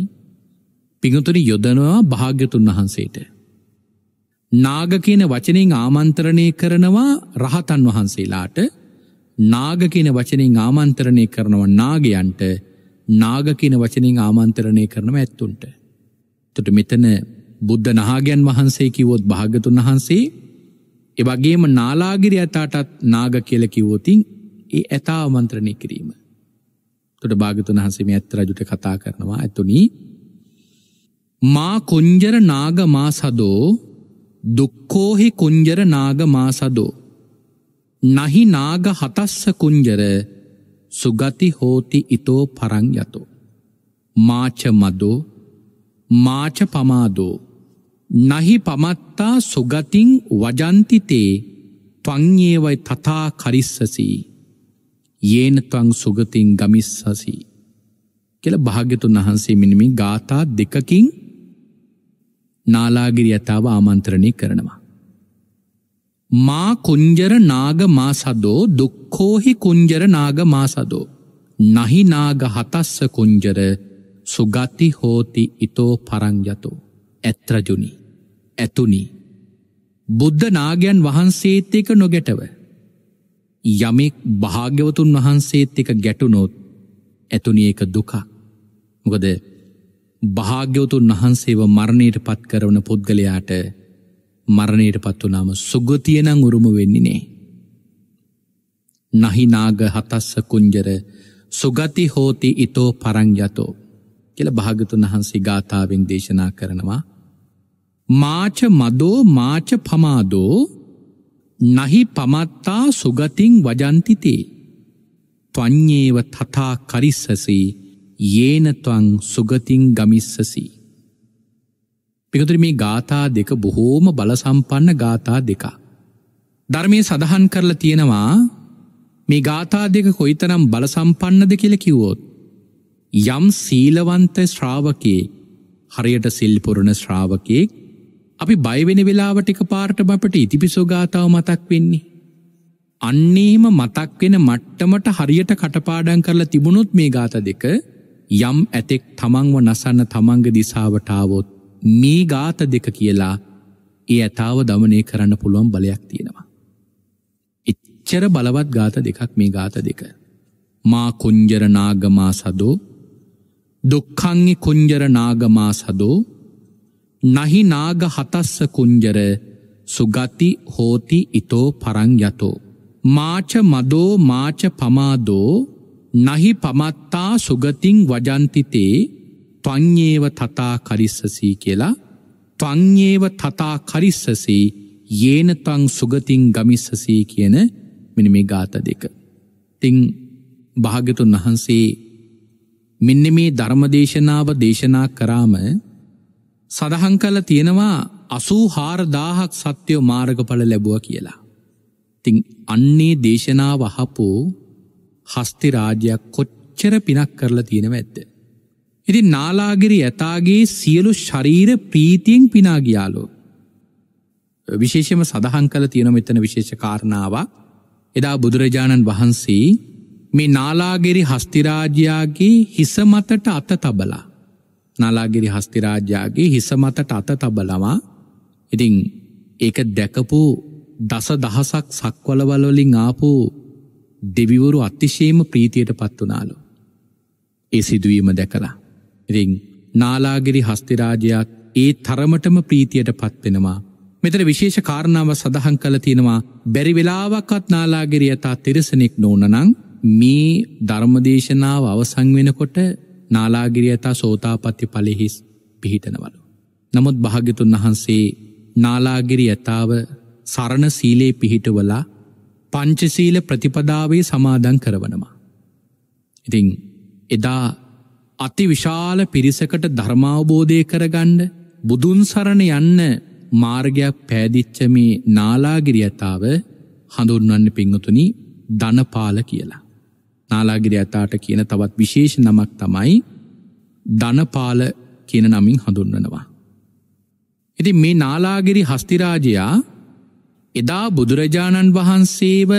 Speaker 1: පිඟතුරි යොදනවා භාග්‍යතුන් වහන්සේට නාග කියන වචනෙන් ආමන්ත්‍රණය කරනවා රහතන් වහන්සේලාට නාග කියන වචනෙන් ආමන්ත්‍රණය කරනවා නාගයන්ට නාග කියන වචනෙන් ආමන්ත්‍රණය කරනව ඇත්තුන්ට. එතකොට මෙතන බුද්ධ නහාගයන් වහන්සේ කිව්වොත් භාග්‍යතුන් වහන්සේ එවගේම නාලාගිරි ඇතාටත් නාග කියලකිවෝතින් ඒ ඇතා මන්ත්‍රණය කිරීම. තොට භාගතුන හසම ඇත් රජුට කතා කරනවා ඇතුනි මා කොංජර නාග මා සදෝ දුක්කෝහි කොංජර නාග මා සදෝ. නහි නාග හතස්ස කුංජර සුගති හෝති ඉතෝ පරං යතෝ. මාච මදෝ මාච පමාදෝ නහි පමත්තා සුගතින් වජන්තිතේ ත්වංයේවයි තතා කරිස්සසී. ඒනත්වං සුගතින් ගමිස්සසී. කෙළ භාග්‍යතුන් වහන්සේ මිනිමි ගාථා දෙකකින් නාලාගිරි ඇතාව ආමන්ත්‍රණය කරනවා. මා කුංජර නාග මාසදෝ දුක්කෝහි කුංජර නාග මාසදෝ. නහි නාග හතස්ස කුංජර සුගති හෝති ඉතෝ පරංජතෝ. ඇත්රජුනි ඇතුනි බුද්ධ නාගයන් වහන්සේත් එක නොගැටව යමෙක් භාග්‍යවතුන් වහන්සේත් එක ගැටුනොත් ඇතුනි ඒක දුකක් මොකද භාග්‍යවතුන් වහන්සේව මරණයට පත් කරවන පුද්ගලයාට මරණයට පත්වනාම සුගතියනං උරුම වෙන්නේ නහි නාග හතස්ස කුංජර සුගති හෝති ඊතෝ පරං යතෝ කියලා භාගතුන් වහන්සේ ගාථාවෙන් දේශනා කරනවා මාච මදෝ මාච පමාදෝ නහි පමත්තා සුගතින් වජන්තිතේ ත්වං්ඥේව තතා කරිස්සසි ඒනත්වං සුගතින් ගමිස්සසි. පිකතුර මේ ගාථා දෙක බොහෝම බලසම්පන්න ගාථා දෙකක්. ධර්මය සඳහන් කරලා තියෙනවා මේ ගාථා දෙක කොයිතරම් බලසම්පන්නද කියල කිවෝත්. යම් සීලවන්ත ශ්‍රාවකයෙක් හරියට සිල්පුරණ ශ්‍රාවකයෙක් අපි බයවෙන වෙලාවට එක පාරට බපට ඉතිපිසෝ ගාතාව මතක් වෙන්නේ. අන්නේම මතක් වෙන මට්ටමට හරියට කටපාඩම් කරලා තිබුණොත් මේ ගාත දෙක යම් ඇතෙක් තමන්ව නසන්න තමන්ග දිසාවට ආවොත් මේ ගාත දෙක කියලා ඒ ඇතාව দমনය කරන්න පුළුවන් බලයක් තියෙනවා. එච්චර බලවත් ගාත දෙකක් මේ ගාත දෙක. මා කුංජර නාගමා සදෝ දුක්ඛං කුංජර නාගමා සදෝ නහි නාග හතස්ස කුංජර සුගති හෝති ඉතෝ පරංයතෝ. මාච මදෝ මාච පමාදෝ නහි පමත්තා සුගතිං වජන්තිතේ ත්වං්ඥේව තතා කරිස්සසී කියලා ත්වං්ඥේව තතා කරිස්සසී ඒනතං සුගතිං ගමිස්සසී කියන මෙනි මේ ගාත දෙක. තිං භාගතුන් වහන්සේ මෙන්න මේ ධර්මදේශනාව දේශනා කරාම සඳහන් කල තියෙනවා අසූ හාරදාහක් සත්‍යයෝ මාර්ගඵල ලැබුව කියලා. තිං අන්නේ දේශනාව හපෝ හස්තිරාජයක් කොච්චර පිනක් කරලා තියෙනව ඇත්ද. ඉති නාලාගිරි ඇතාගේ සියලු ශරීර ප්‍රීතියෙන් පිනාගියාලෝ. විශේෂම සඳහන් කල තියෙන මෙතන විශේෂ කාරණාවක් එදා බුදුරජාණන් වහන්සේ මේ නාලාගෙරි හස්තිරාජයාගේ හිස මතට අත තබලා රත්නාලාගිරි හස්තිරාජ්‍යයාගේ හිස මතට අත තබලවා ඉතිං ඒක දැකපු දස දහසක් සක්වලවලොලින් ආපු දෙවිවරු අතිශේම ප්‍රීතියට පත්වනාලු. ඒ සිදුවීම දැකලා. ඉතිං නාලාගිරි හස්තිරාජයක් ඒ තරමටම ප්‍රීතියට පත්වෙනවා. මෙතර විශේෂ කාරණාව සඳහන් කළ තියෙනවා බැරි වෙලාවක්කත් නාලාගිරියතා තිරසනෙක් නෝනනං මේ ධර්මදේශනාව අවසං වෙනකොට නාලාගිරියතා සෝතාපත්‍ය පලෙහිස් පිහිටනවලු. නමුත් භාගතුන් වහන්සේ නාලාගිරි ඇතාව සරණ සීලේ පිහිටවලා පංචසීල ප්‍රතිපදාවේ සමාදන් කරවනවා. ඉතිං එදා අති විශාල පිරිසකට ධර්මාවබෝධය කරගණ්ඩ බුදුන් සරණ යන්න මාර්ගයක් පෑදිච්ච මේ නාලාගිරියතාව හඳුන්වන්න පිංහතුනි දනපාල කියලා. නාලාගිරි ඇතාට කියන තවත් විශේෂ නමක් තමයි ධනපාල කියන නමින් හඳුන්වනවා. ඉති මේ නාලාගිරි හස්තිරාජයා එදා බුදුරජාණන් වහන්සේව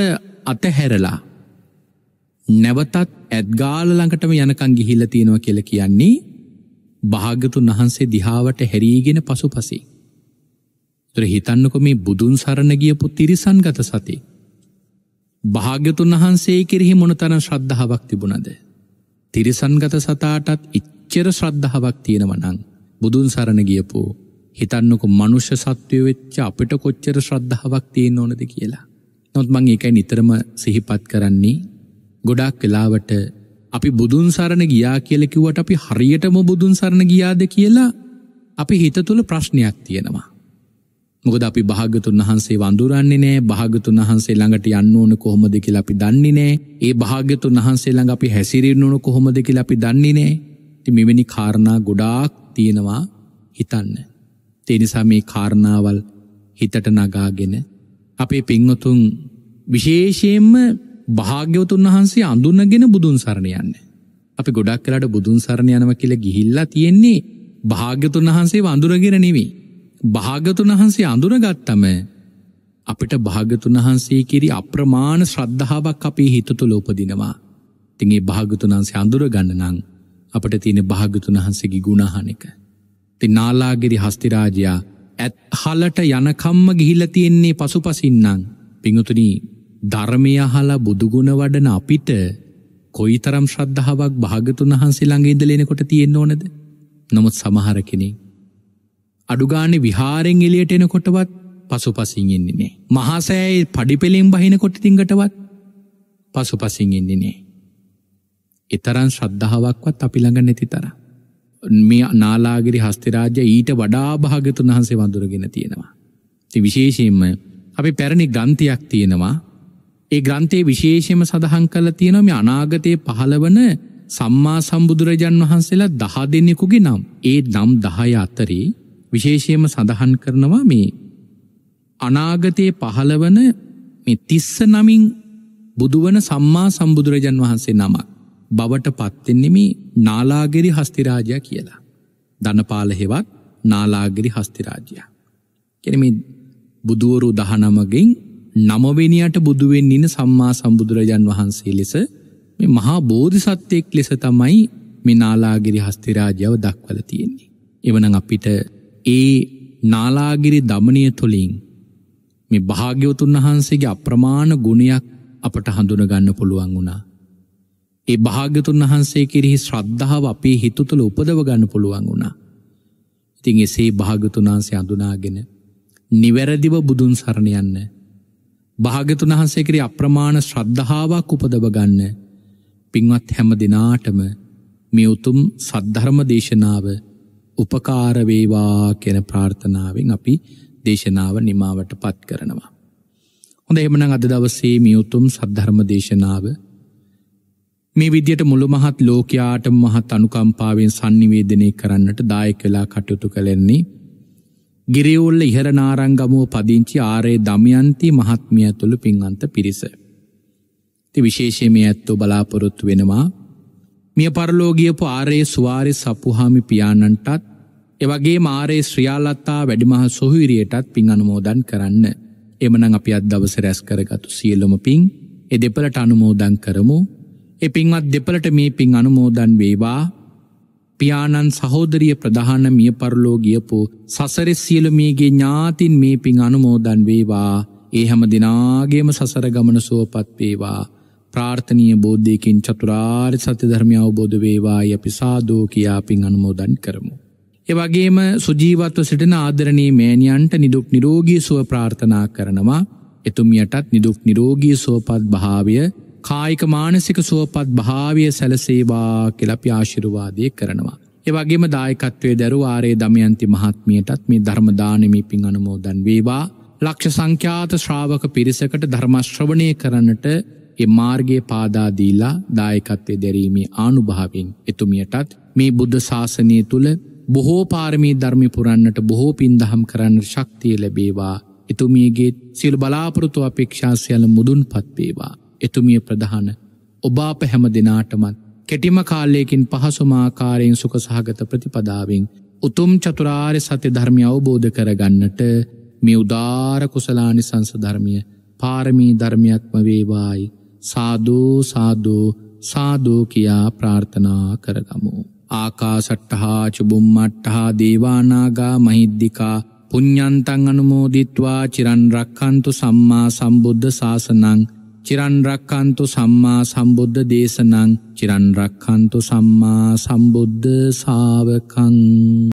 Speaker 1: අතහැරලා නැවතත් ඇත්ගාල ළඟටම යනකං ගිහිල්ල තියෙනවා කියල කියන්නේ භාගතුන් වහන්සේ දිහාවට හැරීගෙන පසු පසේ. ත්‍ර හිතන්නකො මේ බුදුන් සරණ ගියපු තිරිසන් ගත සතේ. භාග්‍යතුන් වහන්සේ කෙරෙහි මොනතරන් ශ්‍රද්ධාවක් තිබුණද. තිරිසන්ගත සතාටත් ඉච්චර ශ්‍රද්ධාවක් තියෙනවනං බුදුන් සරණ ගියපෝ හිතන්නක මනුෂ්‍ය සත්වය වෙච්ච අපිට කොච්චර ශ්‍රද්ධාවක් තියෙන් ඕනද කියලා. නොත් මං එකයි නිතරම සිහිපත් කරන්නේ ගොඩක් වෙලාවට අපි බුදුන් සරණ ගියා කියලකිවට අපි හරියටම බුදුන් සරණ ගියාද කියලා අපි හිත තුළ ප්‍රශ්නයක් තියෙනවා. මොකද අපි භාගතුන් වහන්සේ වඳුරන්නේ නෑ භාගතුන් වහන්සේ ළඟට යන්න ඕන කොහොමද කියලා අපි දන්නේ නෑ ඒ භාගතුන් වහන්සේ ළඟ අපි හැසිරෙන්න ඕන කොහොමද කියලා අපි දන්නේ නෑ ඉතින් මෙවැනි කාරණා ගොඩාක් තියෙනවා හිතන්න ඒ නිසා මේ කාරණාවල් හිතට නගාගෙන අපේ පින්වතුන් විශේෂයෙන්ම භාග්‍යවතුන් වහන්සේ අඳුනගෙන බුදුන් සරණ යන්න අපි ගොඩක් කරලාට බුදුන් සරණ යනවා කියලා ගිහිල්ලා තියෙන්නේ භාග්‍යතුන් වහන්සේ වඳුරගෙන නෙවෙයි භාගතුන් වහන්සේ අඳුනගත්තම අපිට භාගතුන් වහන්සේ කිරි අප්‍රමාණ ශ්‍රද්ධාවක් අපේ හිත තුළ උපදිනවා. ඉතින් ඒ භාගතුන් වහන්සේ අඳුරගන්න නම් අපිට තියෙන භාගතුන් වහන්සේගේ ගුණ අහන එක. ඉතින් නාලාගිරි හස්තිරාජයා ඇත්හලට යනකම්ම ගිහිල්ලා තියෙන්නේ පසුපසින්නම්. පිඟුතුනි ධර්මය අහලා බුදු ගුණ වඩන අපිට කොයිතරම් ශ්‍රද්ධාවක් භාගතුන් වහන්සේ ළඟ ඉඳලා එනකොට තියෙන්න ඕනද? නමුත් සමහර කෙනෙක් අඩුගානෙ විහාරෙන් එලියට එනකොටවත් පසුපසින් එන්නේ නෑ. මහාසෑයේ පඩිපෙලෙන් බහිනකොට තින්ගටවත් පසුපසින් එන්නේ නෑ. එතරම් ශ්‍රද්ධාවක්වත් අපි ළඟ නැති තරම්. මේ නාලාගිරි හස්තිරාජ්‍ය ඊට වඩා භාගතුන් වහන්සේ වඳුරගෙන තියෙනවා. ඉතින් විශේෂයෙන්ම අපි පැරණි ග්‍රන්ථයක් තියෙනවා. ඒ ග්‍රන්ථයේ විශේෂයෙන්ම සඳහන් කරලා තියෙනවා මේ අනාගතයේ පහළවන සම්මා සම්බුදුරජාන් වහන්සේලා 10 දෙනෙකුගේ නම්. ඒ නම් 10 අතරේ විශේෂයම සඳහන් කරනවා මේ අනාගතයේ පහළවන මේ තිස්ස නමින් බුදුවන සම්මා සම්බුදුරජන් වහන්සේ නම බවට පත්තෙන්නේ මේ නාලාගෙරි හස්තිරාජය කියලා. ධනපාල හෙවත් නාලාගිරි හස්තිරාජයා. කෙනම බුදුවරු දහනමගින් නමවෙනියට බුදුවෙන් ඉන සම්මා සම්බුදුරජන් වහන්සේ ලෙස මේ මහා බෝධි සත්‍යයෙක් ලෙස තමයි මේ නාලාගිරි හස්තිරාජාව දක්වල තියෙන්නේ. එවනං අපිට ඒ නාලාගිරි දමනය තුළින් මේ භාග්‍යවතුන් වහන්සේගේ අප්‍රමාණ ගුණයක් අපට හඳුනගන්න පුළුවන් වුණා. ඒ භාග්‍යතුන් වහන්සේ කෙරෙහි ශ්‍රද්ධාව අපේ හිත තුළ උපදව ගන්න පුළුවන් වුණා. ඉතින් එසේ භාග්‍යතුන් වහන්සේ අඳුනාගෙන නිවැරදිව බුදුන් සරණ යන්න භාග්‍යතුන් වහන්සේ කෙරෙහි අප්‍රමාණ ශ්‍රද්ධාවක් උපදව ගන්න පින්වත් හැම දිනාටම මේ උතුම් සද්ධර්ම දේශනාව උපකාරවේවා කෙන ප්‍රාර්ථනාවෙන් අපි දේශනාව නිමාවට පත් කරනවා. හොඳ එමන අද දවසේ මියුතුම් සද්ධර්ම දේශනාව මේ විදියට මුළු මහත් ලෝකයාට මහත් අනුකම්පාවෙන් සංනිවේදනය කරන්නට දායකලා කටයුතු කළෙන්නේ ගිරිවුල්ල ඉහරනාරංගමුව පදිංචි ආරය දමයන්ති මහත්මිය ඇතුළු පින්වන්ත පිරිස. ති විශේෂය මේ ඇත්තෝ බලාපොරොත්තු වෙනවා මිය පරලෝගියපු ආරයේ ස්වාරය සපුහාමි පියාණන්ටත් එවගේ මාරයේ ශ්‍රියාලත්තා වැඩිමහ සොහවිරියටත් පින් අනුමෝදන් කරන්න. එමනං අපි අත් දවස රැස් කරගතු සියල්ලොම පින් එ දෙපලට අනුමෝදන් කරමු එ පින්වත් දෙපලට මේ පින් අනුමෝදන් වේවා පියාණන් සහෝදරිය ප්‍රධාන මිය පරලෝගියපු සසරෙ සියලුමියගේ ඥාතින් මේ පින් අනුමෝදන් වේවා ඒ හැම දෙනාගේම සසර ගමන සුවපත් වේවා ප්‍රාර්ථනීය බෝධයකින් චතුරාර් සත්‍ය ධර්මය අවබෝධ වේවා අපි සාදෝ කියා පින් අනුමෝදන් කරමු. එවගේම සුජීවත්ව සිටින ආදරණී මෑණියන්ට නිදුක් නිරෝගී සුව ප්‍රාර්ථනා කරනවා. එතුමියටත් නිදුක් නිරෝගී සුවපත් භාවය කායික මානසික සුවපත් භාවය සැලසේවා කියලා අපි ආශිර්වාදය කරනවා. එවගේම දායකත්වයේ දරු ආරේ දමයන්ති මහත්මියටත් මේ ධර්ම දානමි පින් අනුමෝදන් වේවා. ලක්ෂ සංඛ්‍යාත ශ්‍රාවක පිරිසකට ධර්ම ශ්‍රවණය කරන්නට ඒ මාර්ගයේ පාදා දීලා දායකත්වයේ දැරීමේ ආනුභාවයෙන් එතුමියටත් මේ බුද්ධ ශාසනය තුල බොහෝ පාරමී ධර්ම පුරන්නට බොහෝ පින් දහම් කරන්න ශක්තිය ලැබේවා එතුමියගේ සිල් බලාපොරොත්තු අපේක්ෂා සියල්ල මුදුන්පත් වේවා. එතුමිය ප්‍රධාන ඔබ අප හැම දිනාටමත් කෙටිම කාලයකින් පහසුම ආකාරයෙන් සුඛ සහගත ප්‍රතිපදාවෙන් උතුම් චතුරාර්ය සත්‍ය ධර්මය අවබෝධ කරගන්නට මේ උදාාර කුසලානිසංස ධර්මය පාරමී ධර්මයක්ම වේවායි සාධූ සාධූ සාධූ කියා ප්‍රාර්ථනා කරගමු. ආකාසට්ටහා චුබුම්මට්ටහා දේවානාගා මහිද්දිකා පුඤ්ඥන්තං අනුමෝදිත්වා චිරන්රක්කන්තු සම්මා සම්බුද්ධ ශාසනං චිරන්රක්කන්තු සම්මා සම්බුද්ධ දේශනං චිරන්රක්කන්තු සම්මා සම්බුද්ධ සාාවකං